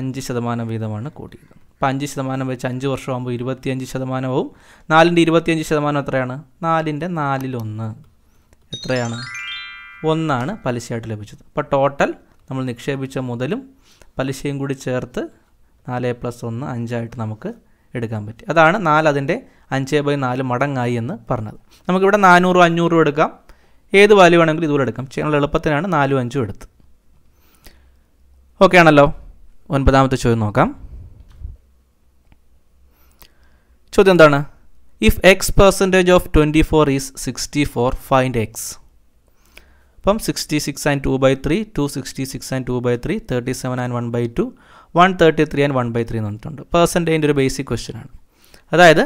അഞ്ച് ശതമാനം വീതമാണ് കൂടിയത് അപ്പോൾ അഞ്ച് ശതമാനം വെച്ച് അഞ്ച് വർഷമാകുമ്പോൾ ഇരുപത്തിയഞ്ച് ശതമാനവും നാലിൻ്റെ ഇരുപത്തിയഞ്ച് ശതമാനം എത്രയാണ് നാലിൻ്റെ നാലിലൊന്ന് എത്രയാണ് ഒന്നാണ് പലിശയായിട്ട് ലഭിച്ചത് അപ്പോൾ ടോട്ടൽ നമ്മൾ നിക്ഷേപിച്ച മുതലും പലിശയും കൂടി ചേർത്ത് നാല് പ്ലസ് ഒന്ന് അഞ്ചായിട്ട് നമുക്ക് എടുക്കാൻ പറ്റി അതാണ് നാല് അതിൻ്റെ അഞ്ച് ബൈ നാല് മടങ്ങായി എന്ന് പറഞ്ഞത് നമുക്കിവിടെ നാനൂറും അഞ്ഞൂറും എടുക്കാം ഏത് വാല്യൂ വേണമെങ്കിലും ഇതുപോലെ എടുക്കാം ചെയ്യാനുള്ള എളുപ്പത്തിനാണ് നാലും അഞ്ചും എടുത്ത് ഓക്കെ ആണല്ലോ ഒൻപതാമത്തെ ചോദ്യം നോക്കാം ചോദ്യം എന്താണ് if x percentage of twenty four is sixty four find x അപ്പം sixty six and two by three two sixty six and two by three thirty seven and one by two one thirty three and one by three എന്ന് പറഞ്ഞിട്ടുണ്ട് പേഴ്സൻറ്റേജിൻ്റെ ഒരു basic question ആണ് അതായത്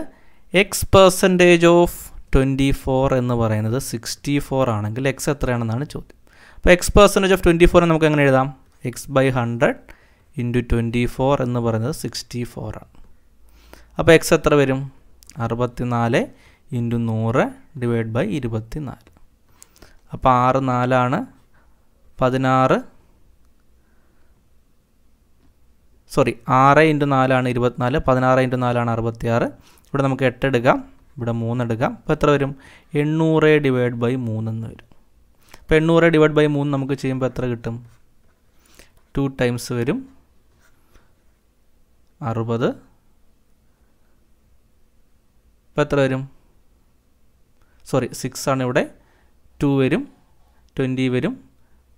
x percentage of twenty four എന്ന് പറയുന്നത് sixty four ആണെങ്കിൽ x എത്രയാണെന്നാണ് ചോദ്യം അപ്പോൾ x percentage of twenty four നമുക്ക് എങ്ങനെ എഴുതാം x by hundred into twenty four എന്ന് പറയുന്നത് സിക്സ്റ്റി ഫോർ ആണ് അപ്പോൾ എക്സ് എത്ര വരും അറുപത്തി നാല് ഇൻറ്റു നൂറ് ഡിവൈഡ് ബൈ ഇരുപത്തി നാല് അപ്പോൾ ആറ് നാലാണ് പതിനാറ് സോറി ആറ് ഇൻറ്റു നാലാണ് ഇരുപത്തിനാല് പതിനാറ് ഇൻറ്റു നാലാണ് അറുപത്തിയാറ് ഇവിടെ നമുക്ക് എട്ട് എടുക്കാം ഇവിടെ മൂന്ന് എടുക്കാം അപ്പോൾ എത്ര വരും എണ്ണൂറ് ഡിവൈഡ് ബൈ മൂന്നെന്ന് വരും അപ്പോൾ എണ്ണൂറ് ഡിവൈഡ് ബൈ മൂന്ന് നമുക്ക് ചെയ്യുമ്പോൾ എത്ര കിട്ടും ടു ടൈംസ് വരും അറുപത് അപ്പോൾ എത്ര വരും സോറി സിക്സ് ആണ് ഇവിടെ ടു വരും ട്വൻറ്റി വരും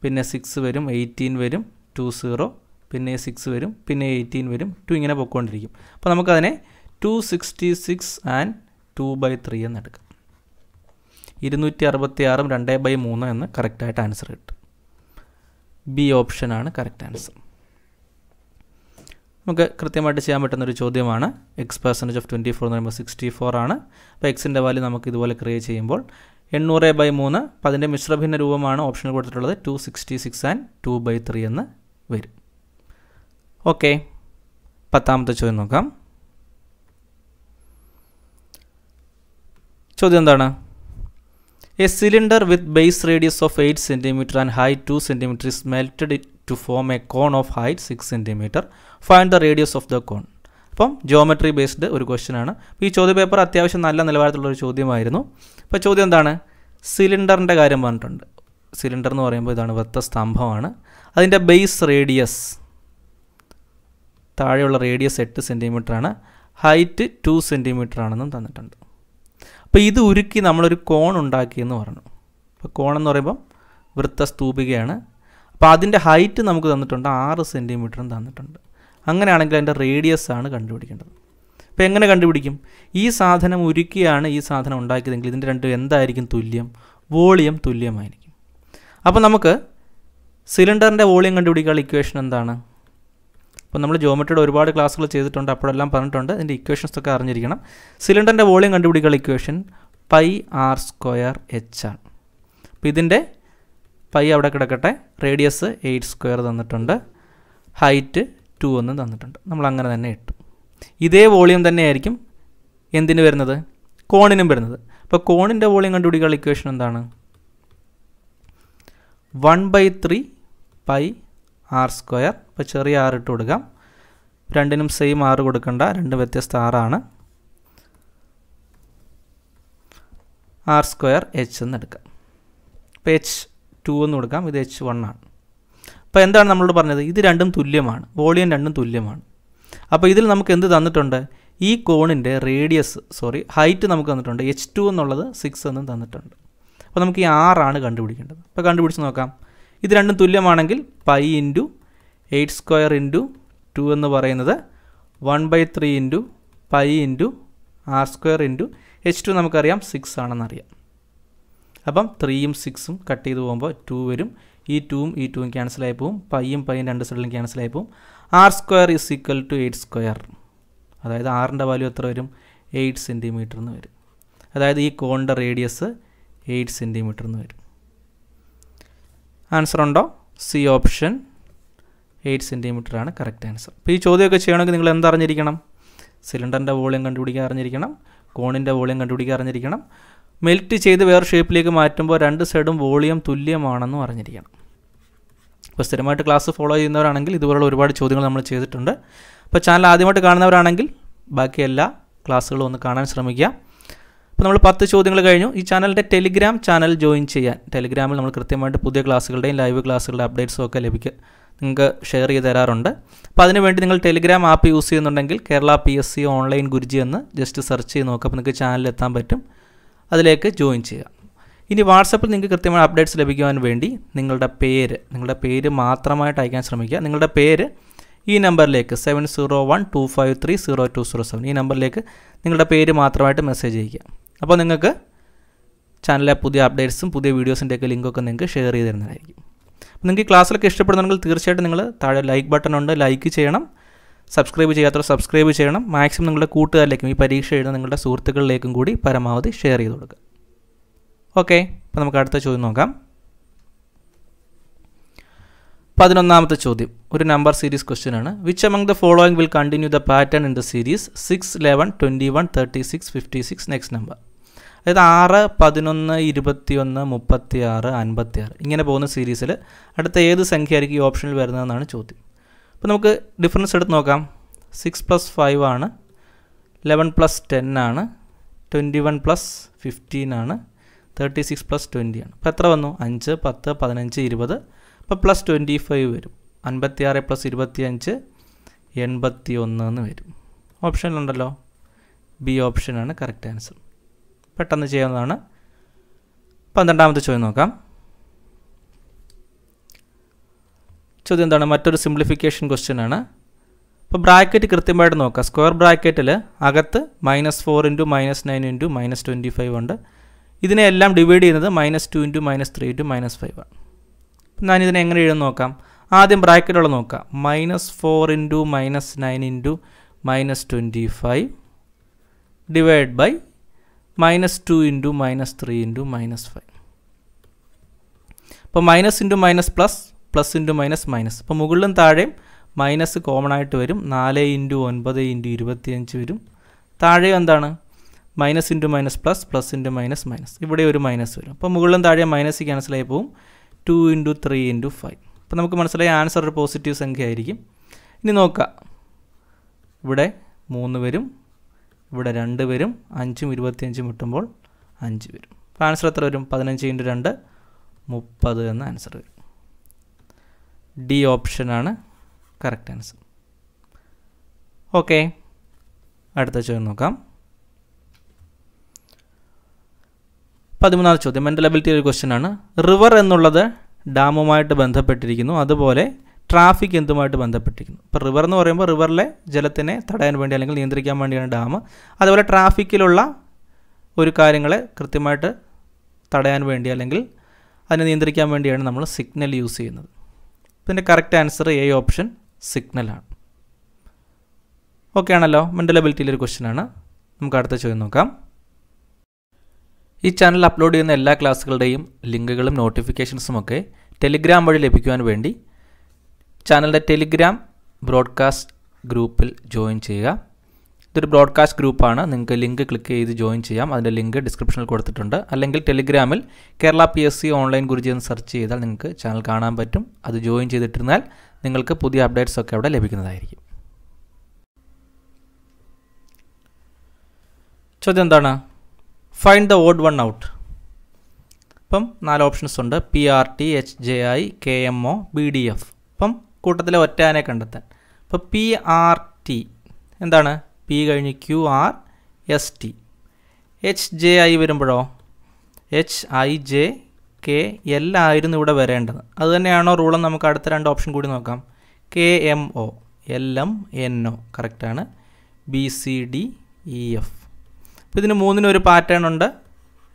പിന്നെ സിക്സ് വരും എയ്റ്റീൻ വരും ടു സീറോ പിന്നെ സിക്സ് വരും പിന്നെ എയ്റ്റീൻ വരും ടു ഇങ്ങനെ പൊയ്ക്കൊണ്ടിരിക്കും അപ്പോൾ നമുക്കതിനെ two sixty six and two by three എന്നെടുക്കാം ഇരുന്നൂറ്റി അറുപത്തി ആറും രണ്ട് ബൈ മൂന്ന് എന്ന് കറക്റ്റായിട്ട് ആൻസർ കിട്ടും ബി ഓപ്ഷനാണ് കറക്റ്റ് ആൻസർ നമുക്ക് കൃത്യമായിട്ട് ചെയ്യാൻ പറ്റുന്ന ഒരു ചോദ്യമാണ് x percentage of twenty four എന്ന് പറയുമ്പോൾ സിക്സ്റ്റി ഫോർ ആണ് അപ്പോൾ എക്സിൻ്റെ വാല്യൂ നമുക്ക് ഇതുപോലെ ക്രിയേറ്റ് ചെയ്യുമ്പോൾ എണ്ണൂറ് ബൈ മൂന്ന് അപ്പോൾ അതിൻ്റെ മിശ്രഭിന്ന രൂപമാണ് ഓപ്ഷനിൽ കൊടുത്തിട്ടുള്ളത് two sixty six and two by three എന്ന് വരും ഓക്കെ പത്താമത്തെ ചോദ്യം നോക്കാം ചോദ്യം എന്താണ് a cylinder with base radius of eight centimetre and high two centimetre is melted to form a cone of height six centimetre find the radius of the cone അപ്പം geometry based ഒരു question ആണ് അപ്പോൾ ഈ ചോദ്യ paper അത്യാവശ്യം നല്ല നിലവാരത്തിലുള്ള ഒരു ചോദ്യമായിരുന്നു അപ്പോൾ ചോദ്യം എന്താണ് സിലിണ്ടറിൻ്റെ കാര്യം പറഞ്ഞിട്ടുണ്ട് സിലിണ്ടർ എന്ന് പറയുമ്പോൾ ഇതാണ് വൃത്ത സ്തംഭമാണ് അതിൻ്റെ ബേസ് റേഡിയസ് താഴെയുള്ള റേഡിയസ് എട്ട് സെൻറ്റിമീറ്റർ ആണ് ഹൈറ്റ് ടു സെൻറ്റിമീറ്റർ ആണെന്നും തന്നിട്ടുണ്ട് അപ്പോൾ ഇത് ഉരുക്കി നമ്മളൊരു കോൺ ഉണ്ടാക്കിയെന്ന് പറഞ്ഞു അപ്പോൾ കോൺ എന്ന് പറയുമ്പം വൃത്തസ്തൂപികയാണ് അപ്പോൾ അതിൻ്റെ ഹൈറ്റ് നമുക്ക് തന്നിട്ടുണ്ട് ആറ് സെൻറ്റിമീറ്ററും തന്നിട്ടുണ്ട് അങ്ങനെയാണെങ്കിൽ അതിൻ്റെ റേഡിയസ് ആണ് കണ്ടുപിടിക്കേണ്ടത് അപ്പോൾ എങ്ങനെ കണ്ടുപിടിക്കും ഈ സാധനം ഉരുക്കിയാണ് ഈ സാധനം ഉണ്ടാക്കിയതെങ്കിൽ ഇതിൻ്റെ രണ്ടും എന്തായിരിക്കും തുല്യം വോളിയം തുല്യമായിരിക്കും അപ്പോൾ നമുക്ക് സിലിണ്ടറിൻ്റെ വോളിയം കണ്ടുപിടിക്കാനുള്ള ഇക്വേഷൻ എന്താണ് അപ്പോൾ നമ്മൾ ജോമെട്രിയുടെ ഒരുപാട് ക്ലാസ്സുകൾ ചെയ്തിട്ടുണ്ട് അപ്പോഴെല്ലാം പറഞ്ഞിട്ടുണ്ട് ഇതിൻ്റെ ഇക്വേഷൻസ് ഒക്കെ അറിഞ്ഞിരിക്കണം സിലിണ്ടറിൻ്റെ വോളിയം കണ്ടുപിടിക്കാനുള്ള equation pi r square h ആണ് അപ്പോൾ ഇതിൻ്റെ പൈ അവിടെ കിടക്കട്ടെ റേഡിയസ് എയ്റ്റ് സ്ക്വയർ തന്നിട്ടുണ്ട് ഹൈറ്റ് ടു എന്ന് തന്നിട്ടുണ്ട് നമ്മൾ അങ്ങനെ തന്നെ ഇട്ടു ഇതേ വോളിയം തന്നെയായിരിക്കും എന്തിന് വരുന്നത് കോണിനും വരുന്നത് അപ്പോൾ കോണിൻ്റെ വോളിയം കണ്ടുപിടിക്കാനുള്ള ഇക്വേഷൻ എന്താണ് one by three pi r square ഇപ്പോൾ ചെറിയ ആർ ഇട്ട് കൊടുക്കാം രണ്ടിനും സെയിം ആറ് കൊടുക്കണ്ട രണ്ട് വ്യത്യസ്ത ആറാണ് ആർ സ്ക്വയർ എച്ച് എന്ന് എടുക്കാം അപ്പോൾ എച്ച് ടു എന്ന് കൊടുക്കാം ഇത് എച്ച് വൺ ആണ് അപ്പോൾ എന്താണ് നമ്മളോട് പറഞ്ഞത് ഇത് രണ്ടും തുല്യമാണ് വോളിയം രണ്ടും തുല്യമാണ് അപ്പോൾ ഇതിൽ നമുക്ക് എന്ത് തന്നിട്ടുണ്ട് ഈ കോണിൻ്റെ റേഡിയസ് സോറി ഹൈറ്റ് നമുക്ക് തന്നിട്ടുണ്ട് എച്ച് ടു എന്നുള്ളത് സിക്സ് എന്നും തന്നിട്ടുണ്ട് അപ്പോൾ നമുക്ക് ഈ ആറാണ് കണ്ടുപിടിക്കേണ്ടത് അപ്പോൾ കണ്ടുപിടിച്ച് നോക്കാം ഇത് രണ്ടും തുല്യമാണെങ്കിൽ pi into eight square into two എന്ന് പറയുന്നത് one by three into pi into r square into h two നമുക്കറിയാം സിക്സ് ആണെന്നറിയാം അപ്പം ത്രീയും സിക്സും കട്ട് ചെയ്ത് പോകുമ്പോൾ ടു വരും ഈ ടൂവും ഈ ടൂവും ആയി പോവും പയ്യും പയ്യും രണ്ട് സൈഡിലും ആയി പോവും r square is equal to eight square അതായത് ആറിൻ്റെ വാല്യൂ എത്ര വരും എയ്റ്റ് സെൻറ്റിമീറ്റർ എന്ന് വരും അതായത് ഈ കോണിൻ്റെ റേഡിയസ് എയ്റ്റ് സെൻറ്റിമീറ്റർ എന്ന് വരും ആൻസർ ഉണ്ടോ സി ഓപ്ഷൻ എയ്റ്റ് ആണ് കറക്റ്റ് ആൻസർ അപ്പോൾ ഈ ചോദ്യമൊക്കെ ചെയ്യണമെങ്കിൽ നിങ്ങൾ എന്തറിഞ്ഞിരിക്കണം സിലിണ്ടറിൻ്റെ വോളിയം കണ്ടുപിടിക്കാൻ അറിഞ്ഞിരിക്കണം കോണിൻ്റെ വോളിയം കണ്ടുപിടിക്കാൻ അറിഞ്ഞിരിക്കണം മെൽറ്റ് ചെയ്ത് വേറെ ഷേപ്പിലേക്ക് മാറ്റുമ്പോൾ രണ്ട് സൈഡും വോളിയം തുല്യമാണെന്ന് അറിഞ്ഞിരിക്കണം അപ്പോൾ സ്ഥിരമായിട്ട് ക്ലാസ് ഫോളോ ചെയ്യുന്നവരാണെങ്കിൽ ഇതുപോലുള്ള ഒരുപാട് ചോദ്യങ്ങൾ നമ്മൾ ചെയ്തിട്ടുണ്ട് അപ്പോൾ ചാനൽ ആദ്യമായിട്ട് കാണുന്നവരാണെങ്കിൽ ബാക്കി എല്ലാ ക്ലാസ്സുകളും ഒന്ന് കാണാൻ ശ്രമിക്കുക അപ്പോൾ നമ്മൾ പത്ത് ചോദ്യങ്ങൾ കഴിഞ്ഞു ഈ ചാനലിൻ്റെ ടെലിഗ്രാം ചാനൽ ജോയിൻ ചെയ്യാൻ ടെലിഗ്രാമിൽ നമ്മൾ കൃത്യമായിട്ട് പുതിയ ക്ലാസ്സുകളുടെയും ലൈവ് ക്ലാസ്സുകളുടെ അപ്ഡേറ്റ്സും ഒക്കെ ലഭിക്കുക നിങ്ങൾക്ക് ഷെയർ ചെയ്ത് തരാറുണ്ട് അപ്പോൾ അതിനുവേണ്ടി നിങ്ങൾ ടെലിഗ്രാം ആപ്പ് യൂസ് ചെയ്യുന്നുണ്ടെങ്കിൽ Kerala P S C online Guruji എന്ന് ജസ്റ്റ് സെർച്ച് ചെയ്ത് നോക്കുക അപ്പോൾ നിങ്ങൾക്ക് ചാനലിൽ എത്താൻ പറ്റും അതിലേക്ക് ജോയിൻ ചെയ്യുക ഇനി വാട്സപ്പിൽ നിങ്ങൾക്ക് കൃത്യമായ അപ്ഡേറ്റ്സ് ലഭിക്കുവാൻ വേണ്ടി നിങ്ങളുടെ പേര് നിങ്ങളുടെ പേര് മാത്രമായിട്ട് അയക്കാൻ ശ്രമിക്കുക നിങ്ങളുടെ പേര് ഈ നമ്പറിലേക്ക് seven zero one two five three zero two zero seven ഈ നമ്പറിലേക്ക് നിങ്ങളുടെ പേര് മാത്രമായിട്ട് മെസ്സേജ് അയക്കുക അപ്പോൾ നിങ്ങൾക്ക് ചാനലിലെ പുതിയ അപ്ഡേറ്റ്സും പുതിയ വീഡിയോസിൻ്റെയൊക്കെ ലിങ്കൊക്കെ നിങ്ങൾക്ക് ഷെയർ ചെയ്ത് തരുന്നതായിരിക്കും നിങ്ങൾക്ക് ക്ലാസ്സിലൊക്കെ ഇഷ്ടപ്പെടുന്നുണ്ടെങ്കിൽ തീർച്ചയായിട്ടും നിങ്ങൾ താഴെ ലൈക്ക് ബട്ടൺ ഉണ്ട് ലൈക്ക് ചെയ്യണം സബ്സ്ക്രൈബ് ചെയ്യാത്തവർ സബ്സ്ക്രൈബ് ചെയ്യണം മാക്സിമം നിങ്ങളുടെ കൂട്ടുകാരിലേക്കും ഈ പരീക്ഷ എഴുതുന്ന നിങ്ങളുടെ സുഹൃത്തുക്കളിലേക്കും കൂടി പരമാവധി ഷെയർ ചെയ്ത് കൊടുക്കുക ഓക്കെ അപ്പോൾ നമുക്ക് അടുത്ത ചോദ്യം നോക്കാം പതിനൊന്നാമത്തെ ചോദ്യം ഒരു നമ്പർ സീരീസ് ക്വസ്റ്റ്യൻ ആണ് which among the following will continue the pattern in the series six eleven twenty one thirty six fifty six next number അതായത് ആറ് പതിനൊന്ന് ആറ് അൻപത്തി ആറ് ഇങ്ങനെ പോകുന്ന സീരീസിൽ അടുത്ത ഏത് സംഖ്യ ആയിരിക്കും ഈ ഓപ്ഷനിൽ വരുന്നതെന്നാണ് ചോദ്യം അപ്പോൾ നമുക്ക് ഡിഫറൻസ് എടുത്ത് നോക്കാം സിക്സ് പ്ലസ് ഫൈവ് ആണ് ലെവൻ പ്ലസ് ടെൻ ആണ് ട്വൻറ്റി വൺ പ്ലസ് ഫിഫ്റ്റീൻ ആണ് തേർട്ടി സിക്സ് പ്ലസ് ട്വൻറ്റി ആണ് അപ്പോൾ എത്ര വന്നു അഞ്ച് പത്ത് പതിനഞ്ച് ഇരുപത് അപ്പോൾ പ്ലസ് ട്വൻറ്റി ഫൈവ് വരും അൻപത്തി ആറ് പ്ലസ് ഇരുപത്തി അഞ്ച് എൺപത്തി ഒന്ന് എന്ന് വരും ഓപ്ഷനിലുണ്ടല്ലോ ബി ഓപ്ഷനാണ് കറക്റ്റ് ആൻസർ പെട്ടെന്ന് ചെയ്യുന്നതാണ് പന്ത്രണ്ടാമത്തെ ചോദ്യം നോക്കാം ചോദ്യം എന്താണ് മറ്റൊരു സിംപ്ലിഫിക്കേഷൻ ക്വസ്റ്റ്യൻ ആണ് അപ്പോൾ ബ്രാക്കറ്റ് കൃത്യമായിട്ട് നോക്കുക സ്ക്വയർ ബ്രാക്കറ്റിൽ അകത്ത് minus four into minus nine into minus twenty five ഉണ്ട് ഇതിനെ ഡിവൈഡ് ചെയ്യുന്നത് minus two into minus three into minus five ആണ് അപ്പം ഞാനിതിനെ എങ്ങനെ എഴുതുന്ന നോക്കാം ആദ്യം ബ്രാക്കറ്റുള്ള നോക്കാം minus four into minus nine into minus twenty five divide by minus two into minus three into minus five അപ്പോൾ minus into minus plus plus into minus minus അപ്പോൾ മുകളിലും താഴെയും മൈനസ് കോമൺ ആയിട്ട് വരും നാല് ഇൻറ്റു ഒൻപത് ഇൻറ്റു ഇരുപത്തിയഞ്ച് വരും താഴെ എന്താണ് minus into minus plus plus into minus minus ഇവിടെ ഒരു മൈനസ് വരും അപ്പോൾ മുകളിലും താഴെ മൈനസ് ക്യാൻസലായി പോവും two into three into five അപ്പോൾ നമുക്ക് മനസ്സിലായി ആൻസർ ഒരു പോസിറ്റീവ് സംഖ്യ ആയിരിക്കും ഇനി നോക്കാം ഇവിടെ മൂന്ന് വരും ഇവിടെ രണ്ട് വരും അഞ്ചും ഇരുപത്തിയഞ്ചും കിട്ടുമ്പോൾ അഞ്ച് വരും അപ്പോൾ ആൻസർ എത്ര വരും പതിനഞ്ച് ഇൻറ്റു രണ്ട് മുപ്പത് എന്ന ആൻസർ വരും ഡി ഓപ്ഷനാണ് കറക്റ്റ് ആൻസർ ഓക്കെ അടുത്ത ചോദ്യം നോക്കാം പതിമൂന്നാമത്തെ ചോദ്യം മെൻ്റൽ അബിലിറ്റി ഒരു ക്വസ്റ്റ്യൻ ആണ് റിവർ എന്നുള്ളത് ഡാമുമായിട്ട് ബന്ധപ്പെട്ടിരിക്കുന്നു അതുപോലെ ട്രാഫിക് എന്തുമായിട്ട് ബന്ധപ്പെട്ടിരിക്കുന്നു ഇപ്പോൾ റിവർ എന്ന് പറയുമ്പോൾ റിവറിലെ ജലത്തിനെ തടയാൻ വേണ്ടി അല്ലെങ്കിൽ നിയന്ത്രിക്കാൻ വേണ്ടിയാണ് ഡാം അതുപോലെ ട്രാഫിക്കിലുള്ള ഒരു കാര്യങ്ങളെ കൃത്യമായിട്ട് തടയാൻ വേണ്ടി അല്ലെങ്കിൽ അതിനെ നിയന്ത്രിക്കാൻ വേണ്ടിയാണ് നമ്മൾ സിഗ്നൽ യൂസ് ചെയ്യുന്നത് ഇതിൻ്റെ കറക്റ്റ് ആൻസർ എ ഓപ്ഷൻ സിഗ്നലാണ് ഓക്കെ ആണല്ലോ മെൻ്റൽ ഒരു ക്വസ്റ്റ്യൻ ആണ് നമുക്ക് അടുത്ത ചോദ്യം നോക്കാം ഈ ചാനൽ അപ്ലോഡ് ചെയ്യുന്ന എല്ലാ ക്ലാസ്സുകളുടെയും ലിങ്കുകളും നോട്ടിഫിക്കേഷൻസും ഒക്കെ ടെലിഗ്രാം വഴി ലഭിക്കുവാൻ വേണ്ടി ചാനലിൻ്റെ ടെലിഗ്രാം ബ്രോഡ്കാസ്റ്റ് ഗ്രൂപ്പിൽ ജോയിൻ ചെയ്യുക ഇതൊരു ബ്രോഡ്കാസ്റ്റ് ഗ്രൂപ്പാണ് നിങ്ങൾക്ക് ലിങ്ക് ക്ലിക്ക് ചെയ്ത് ജോയിൻ ചെയ്യാം അതിൻ്റെ ലിങ്ക് ഡിസ്ക്രിപ്ഷനിൽ കൊടുത്തിട്ടുണ്ട് അല്ലെങ്കിൽ ടെലിഗ്രാമിൽ Kerala P S C online Guruji എന്ന് സെർച്ച് ചെയ്താൽ നിങ്ങൾക്ക് ചാനൽ കാണാൻ പറ്റും അത് ജോയിൻ ചെയ്തിട്ടിരുന്നാൽ നിങ്ങൾക്ക് പുതിയ അപ്ഡേറ്റ്സ് ഒക്കെ അവിടെ ലഭിക്കുന്നതായിരിക്കും ചോദ്യം എന്താണ് find the odd one out ഇപ്പം നാല് ഓപ്ഷൻസ് ഉണ്ട് P R T H J I K M O B D F ഇപ്പം കൂട്ടത്തിലെ ഒറ്റാനെ കണ്ടെത്താൻ അപ്പോൾ പി ആർ ടി എന്താണ് പി കഴിഞ്ഞ് Q R S T H J I വരുമ്പോഴോ H I J K L ആയിരുന്നു ഇവിടെ വരേണ്ടത് അതുതന്നെയാണോ റൂളെന്ന് നമുക്ക് അടുത്ത രണ്ട് ഓപ്ഷൻ കൂടി നോക്കാം K M O L M N O കറക്റ്റാണ് B C D E F അപ്പോൾ ഇതിന് മൂന്നിനൊരു ഒരു പാറ്റേൺ ഉണ്ട്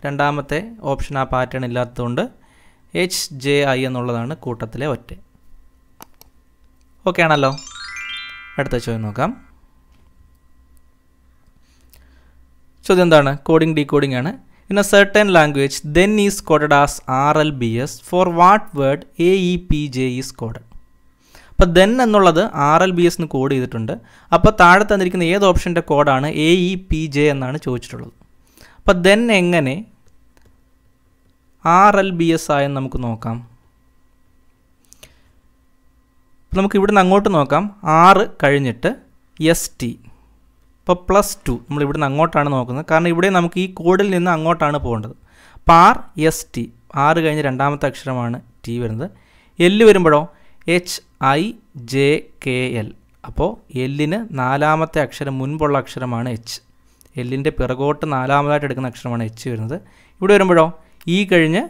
രണ്ടാമത്തെ ഓപ്ഷൻ ആ പാറ്റേൺ ഇല്ലാത്തതുകൊണ്ട് എച്ച് ജെ ഐ എന്നുള്ളതാണ് കൂട്ടത്തിലെ ഒറ്റ ഓക്കെ ആണല്ലോ അടുത്ത ചോദ്യം നോക്കാം ചോദ്യം എന്താണ് കോഡിംഗ് ഡീകോഡിംഗ് ആണ് in a certain language then is coded as R L B S for what word A E P J is coded അപ്പോൾ ദെൻ എന്നുള്ളത് ആർ എൽ ബി എന്ന് കോഡ് ചെയ്തിട്ടുണ്ട് അപ്പോൾ താഴെ തന്നിരിക്കുന്ന ഏത് ഓപ്ഷൻ്റെ കോഡാണ് എ ഇ പി ജെ എന്നാണ് ചോദിച്ചിട്ടുള്ളത് അപ്പോൾ ദെൻ എങ്ങനെ ആർ എൽ ബി എസ് ആയെന്ന് നമുക്ക് നോക്കാം നമുക്ക് ഇവിടുന്ന് അങ്ങോട്ട് നോക്കാം ആറ് കഴിഞ്ഞിട്ട് എസ് ടി അപ്പോൾ പ്ലസ് ടു നമ്മൾ ഇവിടെ നിന്ന് അങ്ങോട്ടാണ് നോക്കുന്നത് കാരണം ഇവിടെ നമുക്ക് ഈ കോഡിൽ നിന്ന് അങ്ങോട്ടാണ് പോകേണ്ടത് പാർ എസ് ടി ആറ് കഴിഞ്ഞ് രണ്ടാമത്തെ അക്ഷരമാണ് ടി വരുന്നത് എല്ല് വരുമ്പോഴോ H I J K L അപ്പോൾ എല്ലിന് നാലാമത്തെ അക്ഷരം മുൻപുള്ള അക്ഷരമാണ് എച്ച് എല്ലിൻ്റെ പിറകോട്ട് നാലാമതായിട്ട് എടുക്കുന്ന അക്ഷരമാണ് എച്ച് വരുന്നത് ഇവിടെ വരുമ്പോഴോ ഇ e കഴിഞ്ഞ്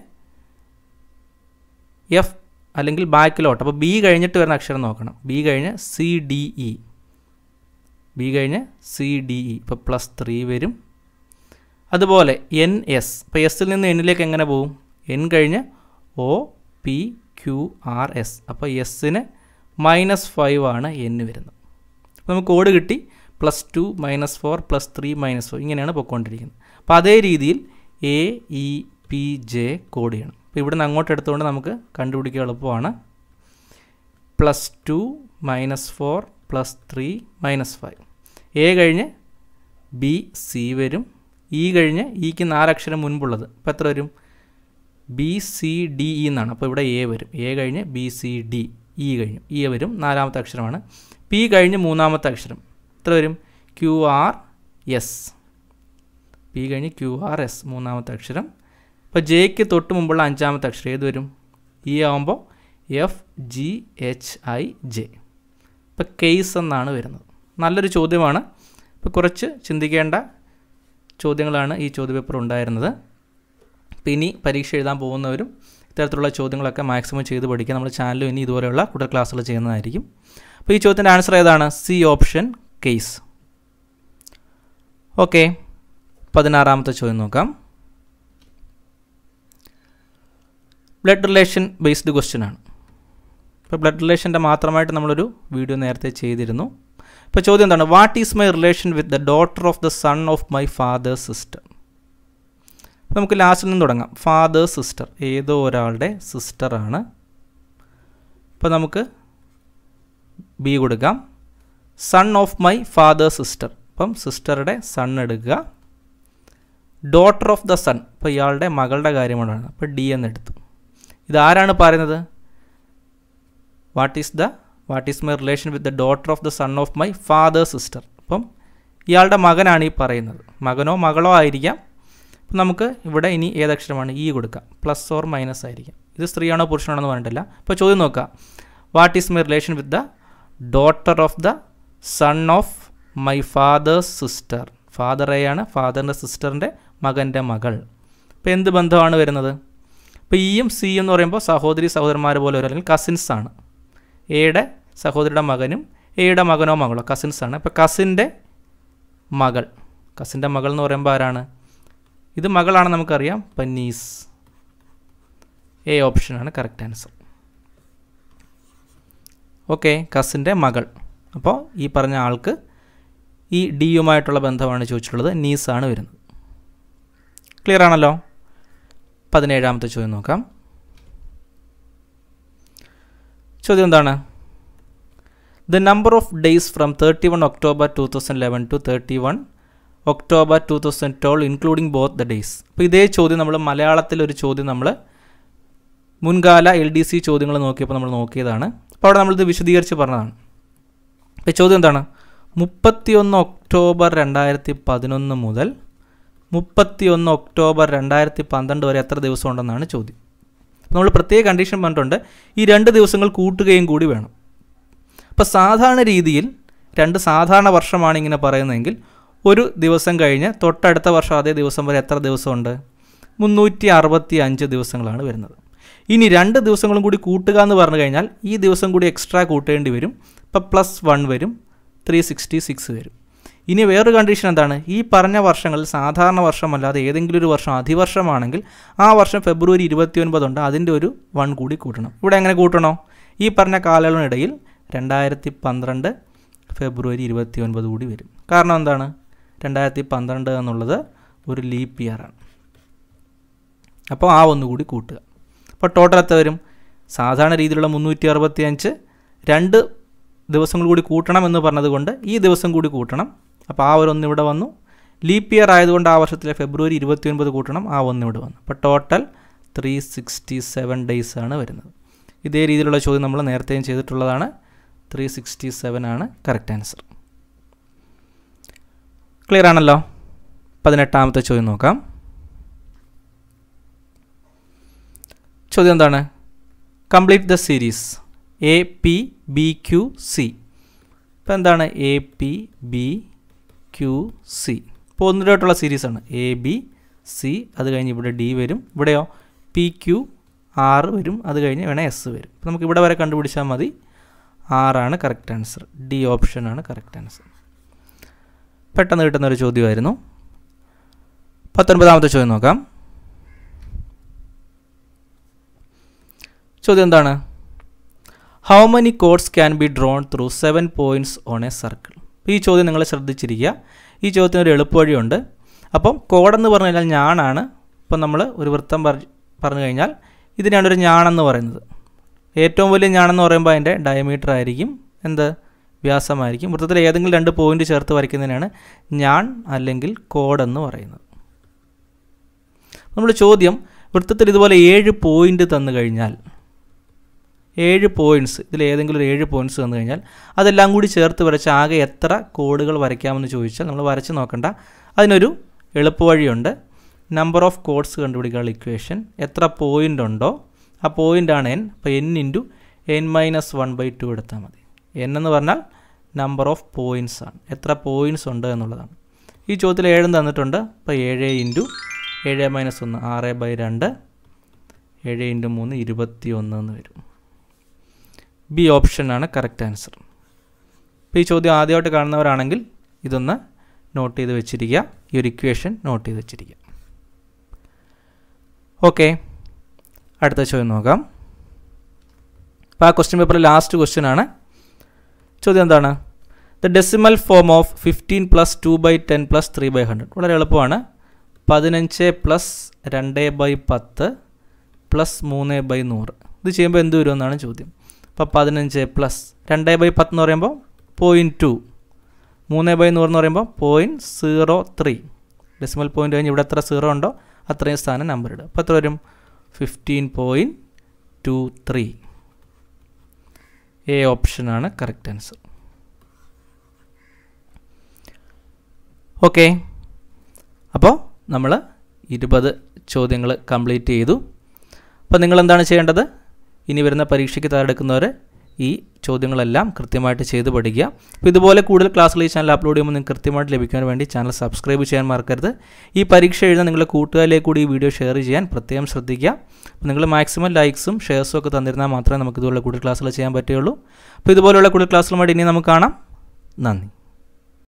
എഫ് അല്ലെങ്കിൽ ബാക്കിലോട്ട് അപ്പോൾ ബി കഴിഞ്ഞിട്ട് വരുന്ന അക്ഷരം നോക്കണം ബി കഴിഞ്ഞ് സി ഡി ഇ ബി കഴിഞ്ഞ് സി ഡി ഇ ഇപ്പോൾ പ്ലസ് ത്രീ വരും അതുപോലെ എൻ എസ് ഇപ്പോൾ എസ്സിൽ നിന്ന് എന്നിലേക്ക് എങ്ങനെ പോകും എൻ കഴിഞ്ഞ് O P Q R S അപ്പോൾ എസ്സിന് മൈനസ് ഫൈവ് ആണ് എൻ വരുന്നത് നമുക്ക് കോഡ് കിട്ടി plus two minus four plus three minus four ഇങ്ങനെയാണ് പൊയ്ക്കൊണ്ടിരിക്കുന്നത് അപ്പോൾ അതേ രീതിയിൽ A E P J code ചെയ്യണം അപ്പോൾ ഇവിടുന്ന് അങ്ങോട്ട് എടുത്തുകൊണ്ട് നമുക്ക് കണ്ടുപിടിക്കുക എളുപ്പമാണ് plus two minus four plus three minus five A കഴിഞ്ഞ് ബി സി വരും ഇ കഴിഞ്ഞ് ഇക്ക് നാലക്ഷരം മുൻപുള്ളത് അപ്പോൾ എത്ര വരും ബി സി ഡി ഇ എന്നാണ് അപ്പോൾ ഇവിടെ എ വരും എ കഴിഞ്ഞ് ബി സി ഡി ഇ കഴിഞ്ഞു ഇ വരും നാലാമത്തെ അക്ഷരമാണ് പി കഴിഞ്ഞ് മൂന്നാമത്തെ അക്ഷരം എത്ര വരും ക്യു ആർ എസ് പി കഴിഞ്ഞ് ക്യു ആർ എസ് മൂന്നാമത്തെ അക്ഷരം അപ്പോൾ ജെക്ക് തൊട്ട് മുമ്പുള്ള അഞ്ചാമത്തെ അക്ഷരം ഏത് വരും ഇ ആവുമ്പോൾ F G H I J ഇപ്പം കേസ് എന്നാണ് വരുന്നത് നല്ലൊരു ചോദ്യമാണ് ഇപ്പോൾ കുറച്ച് ചിന്തിക്കേണ്ട ചോദ്യങ്ങളാണ് ഈ ചോദ്യപേപ്പർ ഉണ്ടായിരുന്നത് അപ്പോൾ ഇനി പരീക്ഷ എഴുതാൻ പോകുന്നവരും ഇത്തരത്തിലുള്ള ചോദ്യങ്ങളൊക്കെ മാക്സിമം ചെയ്ത് പഠിക്കുക നമ്മുടെ ചാനലും ഇനി ഇതുപോലെയുള്ള കൂടുതൽ ക്ലാസ്സുകൾ ചെയ്യുന്നതായിരിക്കും അപ്പോൾ ഈ ചോദ്യത്തിൻ്റെ ആൻസർ ഏതാണ് സി ഓപ്ഷൻ കേസ് ഓക്കെ പതിനാറാമത്തെ ചോദ്യം നോക്കാം ബ്ലഡ് റിലേഷൻ ബേസ്ഡ് ക്വസ്റ്റ്യൻ ആണ് ഇപ്പോൾ ബ്ലഡ് റിലേഷൻ്റെ മാത്രമായിട്ട് നമ്മളൊരു വീഡിയോ നേരത്തെ ചെയ്തിരുന്നു ഇപ്പോൾ ചോദ്യം എന്താണ് what is my relation with the daughter of the son of my father sister നമുക്ക് ലാസ്റ്റിൽ നിന്ന് തുടങ്ങാം ഫാദർ സിസ്റ്റർ ഏതോ ഒരാളുടെ സിസ്റ്ററാണ് ഇപ്പോൾ നമുക്ക് ബി കൊടുക്കാം son of my father sister അപ്പം സിസ്റ്ററുടെ സൺ എടുക്കുക ഡോട്ടർ ഓഫ് ദ സൺ ഇപ്പോൾ ഇയാളുടെ മകളുടെ കാര്യമാണ് അപ്പോൾ ഡി എന്ന് എടുത്തു ഇതാരാണ് പറയുന്നത് what is the what is my relation with the daughter of the son of my father sister അപ്പം ഇയാളുടെ മകനാണ് ഈ പറയുന്നത് മകനോ മകളോ ആയിരിക്കാം അപ്പം നമുക്ക് ഇവിടെ ഇനി ഏതക്ഷരമാണ് ഈ കൊടുക്കാം പ്ലസ് ഓർ മൈനസ് ആയിരിക്കാം ഇത് സ്ത്രീയാണോ പുരുഷനാണോ എന്ന് പറഞ്ഞിട്ടില്ല അപ്പോൾ ചോദ്യം നോക്കുക what is my relation with the daughter of the son of my father's sister ഫാദറെയാണ് ഫാദറിൻ്റെ സിസ്റ്ററിൻ്റെ മകൻ്റെ മകൾ ഇപ്പോൾ എന്ത് ബന്ധമാണ് വരുന്നത് ഇപ്പോൾ ഇയും e സി എന്ന് പറയുമ്പോൾ സഹോദരി സഹോദരന്മാർ പോലെ ഒരു അല്ലെങ്കിൽ കസിൻസാണ് എയുടെ സഹോദരിയുടെ മകനും എയുടെ മകനോ മകളോ കസിൻസാണ് അപ്പോൾ കസിൻ്റെ മകൾ കസിൻ്റെ മകൾ എന്ന് പറയുമ്പോൾ ആരാണ് ഇത് മകളാണെന്ന് നമുക്കറിയാം പന്നീസ് എ ഓപ്ഷനാണ് കറക്റ്റ് ആൻസർ ഓക്കെ കസിൻ്റെ മകൾ അപ്പോൾ ഈ പറഞ്ഞ ആൾക്ക് ഈ ഡിയുമായിട്ടുള്ള ബന്ധമാണ് ചോദിച്ചിട്ടുള്ളത് നീസാണ് വരുന്നത് ക്ലിയർ ആണല്ലോ പതിനേഴാമത്തെ ചോദ്യം നോക്കാം ചോദ്യം എന്താണ് the number of days from thirty one October two thousand eleven to thirty one October two thousand twelve including both the days അപ്പോൾ ഇതേ ചോദ്യം നമ്മൾ മലയാളത്തിലൊരു ചോദ്യം നമ്മൾ മുൻകാല എൽ ഡി സി ചോദ്യങ്ങൾ നോക്കിയപ്പോൾ നമ്മൾ നോക്കിയതാണ് അപ്പോൾ അവിടെ നമ്മളിത് വിശദീകരിച്ച് പറഞ്ഞതാണ് അപ്പോൾ ചോദ്യം എന്താണ് മുപ്പത്തിയൊന്ന് ഒക്ടോബർ രണ്ടായിരത്തി പതിനൊന്ന് മുതൽ മുപ്പത്തിയൊന്ന് ഒക്ടോബർ രണ്ടായിരത്തി പന്ത്രണ്ട് വരെ എത്ര ദിവസം ഉണ്ടെന്നാണ് ചോദ്യം നമ്മൾ പ്രത്യേക കണ്ടീഷൻ പറഞ്ഞിട്ടുണ്ട് ഈ രണ്ട് ദിവസങ്ങൾ കൂട്ടുകയും കൂടി വേണം അപ്പോൾ സാധാരണ രീതിയിൽ രണ്ട് സാധാരണ വർഷമാണ് ഇങ്ങനെ പറയുന്നതെങ്കിൽ ഒരു ദിവസം കഴിഞ്ഞ് തൊട്ടടുത്ത വർഷം അതേ ദിവസം വരെ എത്ര ദിവസമുണ്ട് മുന്നൂറ്റി അറുപത്തി അഞ്ച് ദിവസങ്ങളാണ് വരുന്നത് ഇനി രണ്ട് ദിവസങ്ങളും കൂടി കൂട്ടുക എന്ന് പറഞ്ഞു കഴിഞ്ഞാൽ ഈ ദിവസം കൂടി എക്സ്ട്രാ കൂട്ടേണ്ടി വരും അപ്പോൾ പ്ലസ് വൺ വരും ത്രീ സിക്സ്റ്റി സിക്സ് വരും ഇനി വേറൊരു കണ്ടീഷൻ എന്താണ് ഈ പറഞ്ഞ വർഷങ്ങളിൽ സാധാരണ വർഷമല്ലാതെ ഏതെങ്കിലും ഒരു വർഷം അതിവർഷമാണെങ്കിൽ ആ വർഷം ഫെബ്രുവരി ഇരുപത്തി ഒൻപതുണ്ട് അതിൻ്റെ ഒരു വൺ കൂടി കൂട്ടണം ഇവിടെ എങ്ങനെ കൂട്ടണോ ഈ പറഞ്ഞ കാലയളവിനിടയിൽ രണ്ടായിരത്തി പന്ത്രണ്ട് ഫെബ്രുവരി ഇരുപത്തി ഒൻപത് കൂടി വരും കാരണം എന്താണ് രണ്ടായിരത്തി പന്ത്രണ്ട് എന്നുള്ളത് ഒരു ലീപ്പ് ഇയറാണ് അപ്പോൾ ആ ഒന്നുകൂടി കൂട്ടുക അപ്പോൾ ടോട്ടൽ എത്ര വരും സാധാരണ രീതിയിലുള്ള മുന്നൂറ്റി അറുപത്തി അഞ്ച് രണ്ട് ദിവസങ്ങൾ കൂടി കൂട്ടണം എന്ന് പറഞ്ഞതുകൊണ്ട് ഈ ദിവസം കൂടി കൂട്ടണം അപ്പോൾ ആ ഒരു ഒന്ന് ഇവിടെ വന്നു ലീപ് ഇയർ ആയതുകൊണ്ട് ആ വർഷത്തിലെ ഫെബ്രുവരി ഒൻപത് കൂട്ടണം ആ ഒന്ന് ഇവിടെ വന്നു അപ്പോൾ total three sixty seven days ആണ് വരുന്നത് ഇതേ രീതിയിലുള്ള ചോദ്യം നമ്മൾ നേരത്തെയും ചെയ്തിട്ടുള്ളതാണ് ത്രീ സിക്സ്റ്റി സെവൻ ആണ് കറക്റ്റ് ആൻസർ ക്ലിയർ ആണല്ലോ പതിനെട്ടാമത്തെ ചോദ്യം നോക്കാം ചോദ്യം എന്താണ് complete the series A P B Q C ഇപ്പോൾ എന്താണ് A P B Q C ഇപ്പോൾ ഒന്നിലോട്ടുള്ള സീരീസ് ആണ് എ ബി സി അത് കഴിഞ്ഞ് ഇവിടെ ഡി വരും ഇവിടെയോ പി ക്യു ആറ് വരും അത് കഴിഞ്ഞ് വേണേൽ എസ് വരും അപ്പോൾ നമുക്ക് ഇവിടെ വരെ കണ്ടുപിടിച്ചാൽ മതി ആറാണ് കറക്റ്റ് ആൻസർ ഡി ഓപ്ഷനാണ് കറക്റ്റ് ആൻസർ പെട്ടെന്ന് കിട്ടുന്ന ഒരു ചോദ്യമായിരുന്നു പത്തൊൻപതാമത്തെ ചോദ്യം നോക്കാം ചോദ്യം എന്താണ് how many chords can be drawn through seven points on a circle ഈ ചോദ്യം നിങ്ങൾ ശ്രദ്ധിച്ചിരിക്കുക ഈ ചോദ്യത്തിന് ഒരു എളുപ്പവഴിയുണ്ട് അപ്പം കോടെന്ന് പറഞ്ഞു കഴിഞ്ഞാൽ ഞാനാണ് ഇപ്പം നമ്മൾ ഒരു വൃത്തം പറഞ്ഞു കഴിഞ്ഞാൽ ഇതിനാണ് ഒരു ഞാണെന്ന് പറയുന്നത് ഏറ്റവും വലിയ ഞാണെന്ന് പറയുമ്പോൾ അതിൻ്റെ ഡയമീറ്റർ ആയിരിക്കും എന്ത് വ്യാസമായിരിക്കും വൃത്തത്തിൽ ഏതെങ്കിലും രണ്ട് പോയിന്റ് ചേർത്ത് വരയ്ക്കുന്നതിനാണ് ഞാൻ അല്ലെങ്കിൽ കോടെന്ന് പറയുന്നത് നമ്മൾ ചോദ്യം വൃത്തത്തിൽ ഇതുപോലെ ഏഴ് പോയിന്റ് തന്നു കഴിഞ്ഞാൽ ഏഴ് പോയിൻറ്റ്സ് ഇതിൽ ഏതെങ്കിലും ഒരു ഏഴ് പോയിൻറ്റ്സ് വന്നു കഴിഞ്ഞാൽ അതെല്ലാം കൂടി ചേർത്ത് വരച്ച് ആകെ എത്ര കോഡുകൾ വരയ്ക്കാമെന്ന് ചോദിച്ചാൽ നമ്മൾ വരച്ച് നോക്കണ്ട അതിനൊരു എളുപ്പവഴിയുണ്ട് നമ്പർ ഓഫ് കോഡ്സ് കണ്ടുപിടിക്കാനുള്ള ഇക്വേഷൻ എത്ര പോയിൻ്റ് ഉണ്ടോ ആ ആണ് എൻ അപ്പോൾ N into N minus one by two എടുത്താൽ മതി എൻ എന്ന് പറഞ്ഞാൽ നമ്പർ ഓഫ് പോയിൻറ്റ്സ് ആണ് എത്ര പോയിൻറ്റ്സ് ഉണ്ട് എന്നുള്ളതാണ് ഈ ചോദ്യത്തിൽ ഏഴും തന്നിട്ടുണ്ട് അപ്പോൾ ഏഴ് ഇൻറ്റു ഏഴ് മൈനസ് ഒന്ന് ആറ് ബൈ രണ്ട് ഏഴ് ഇൻറ്റു മൂന്ന് ഇരുപത്തി ഒന്ന് എന്ന് വരും ബി ഓപ്ഷനാണ് കറക്റ്റ് ആൻസർ അപ്പോൾ ഈ ചോദ്യം ആദ്യമായിട്ട് കാണുന്നവരാണെങ്കിൽ ഇതൊന്ന് നോട്ട് ചെയ്ത് വെച്ചിരിക്കുക ഈ ഒരു ഇക്വേഷൻ നോട്ട് ചെയ്ത് വെച്ചിരിക്കുക ഓക്കെ അടുത്ത ചോദ്യം നോക്കാം അപ്പോൾ ആ ക്വസ്റ്റ്യൻ പേപ്പറിൽ ലാസ്റ്റ് ക്വസ്റ്റ്യൻ ആണ് ചോദ്യം എന്താണ് the decimal form of fifteen plus two by ten plus three by hundred വളരെ എളുപ്പമാണ് പതിനഞ്ച് പ്ലസ് രണ്ട് ബൈ പത്ത് പ്ലസ് മൂന്ന് ബൈ നൂറ് ഇത് ചെയ്യുമ്പോൾ എന്ത് വരുമെന്നാണ് ചോദ്യം അപ്പോൾ പതിനഞ്ച് പ്ലസ് രണ്ട് ബൈ പത്ത് എന്ന് പറയുമ്പോൾ പോയിൻറ്റ് ടു മൂന്ന് ബൈ നൂറ് എന്ന് പറയുമ്പോൾ point zero three decimal point കഴിഞ്ഞ് ഇവിടെ എത്ര സീറോ ഉണ്ടോ അത്രയും സ്ഥാനം നമ്പർ ഇടുക അപ്പോൾ എത്ര വരും fifteen point two three A ഓപ്ഷനാണ് കറക്റ്റ് ആൻസർ ഓക്കെ അപ്പോൾ നമ്മൾ ഇരുപത് ചോദ്യങ്ങൾ കംപ്ലീറ്റ് ചെയ്തു അപ്പോൾ നിങ്ങൾ എന്താണ് ചെയ്യേണ്ടത് ഇനി വരുന്ന പരീക്ഷയ്ക്ക് തയ്യാറെടുക്കുന്നവർ ഈ ചോദ്യങ്ങളെല്ലാം കൃത്യമായിട്ട് ചെയ്ത് പഠിക്കുക അപ്പോൾ ഇതുപോലെ കൂടുതൽ ക്ലാസ്സുകൾ ഈ ചാനൽ അപ്ലോഡ് ചെയ്യുമ്പോൾ നിങ്ങൾക്ക് കൃത്യമായിട്ട് ലഭിക്കാൻ വേണ്ടി ചാനൽ സബ്സ്ക്രൈബ് ചെയ്യാൻ മറക്കരുത് ഈ പരീക്ഷ എഴുതാൻ നിങ്ങളുടെ കൂട്ടുകാരിലേക്ക് കൂടി ഈ വീഡിയോ ഷെയർ ചെയ്യാൻ പ്രത്യേകം ശ്രദ്ധിക്കുക അപ്പോൾ നിങ്ങൾ മാക്സിമം ലൈക്സും ഷെയർസും ഒക്കെ തന്നിരുന്നാൽ മാത്രമേ നമുക്ക് ഇതുപോലെ കൂടുതൽ ക്ലാസ്സുകൾ ചെയ്യാൻ പറ്റുകയുള്ളൂ അപ്പോൾ ഇതുപോലെയുള്ള കൂടുതൽ ക്ലാസ്സുകളുമായിട്ട് ഇനി നമുക്ക് കാണാം നന്ദി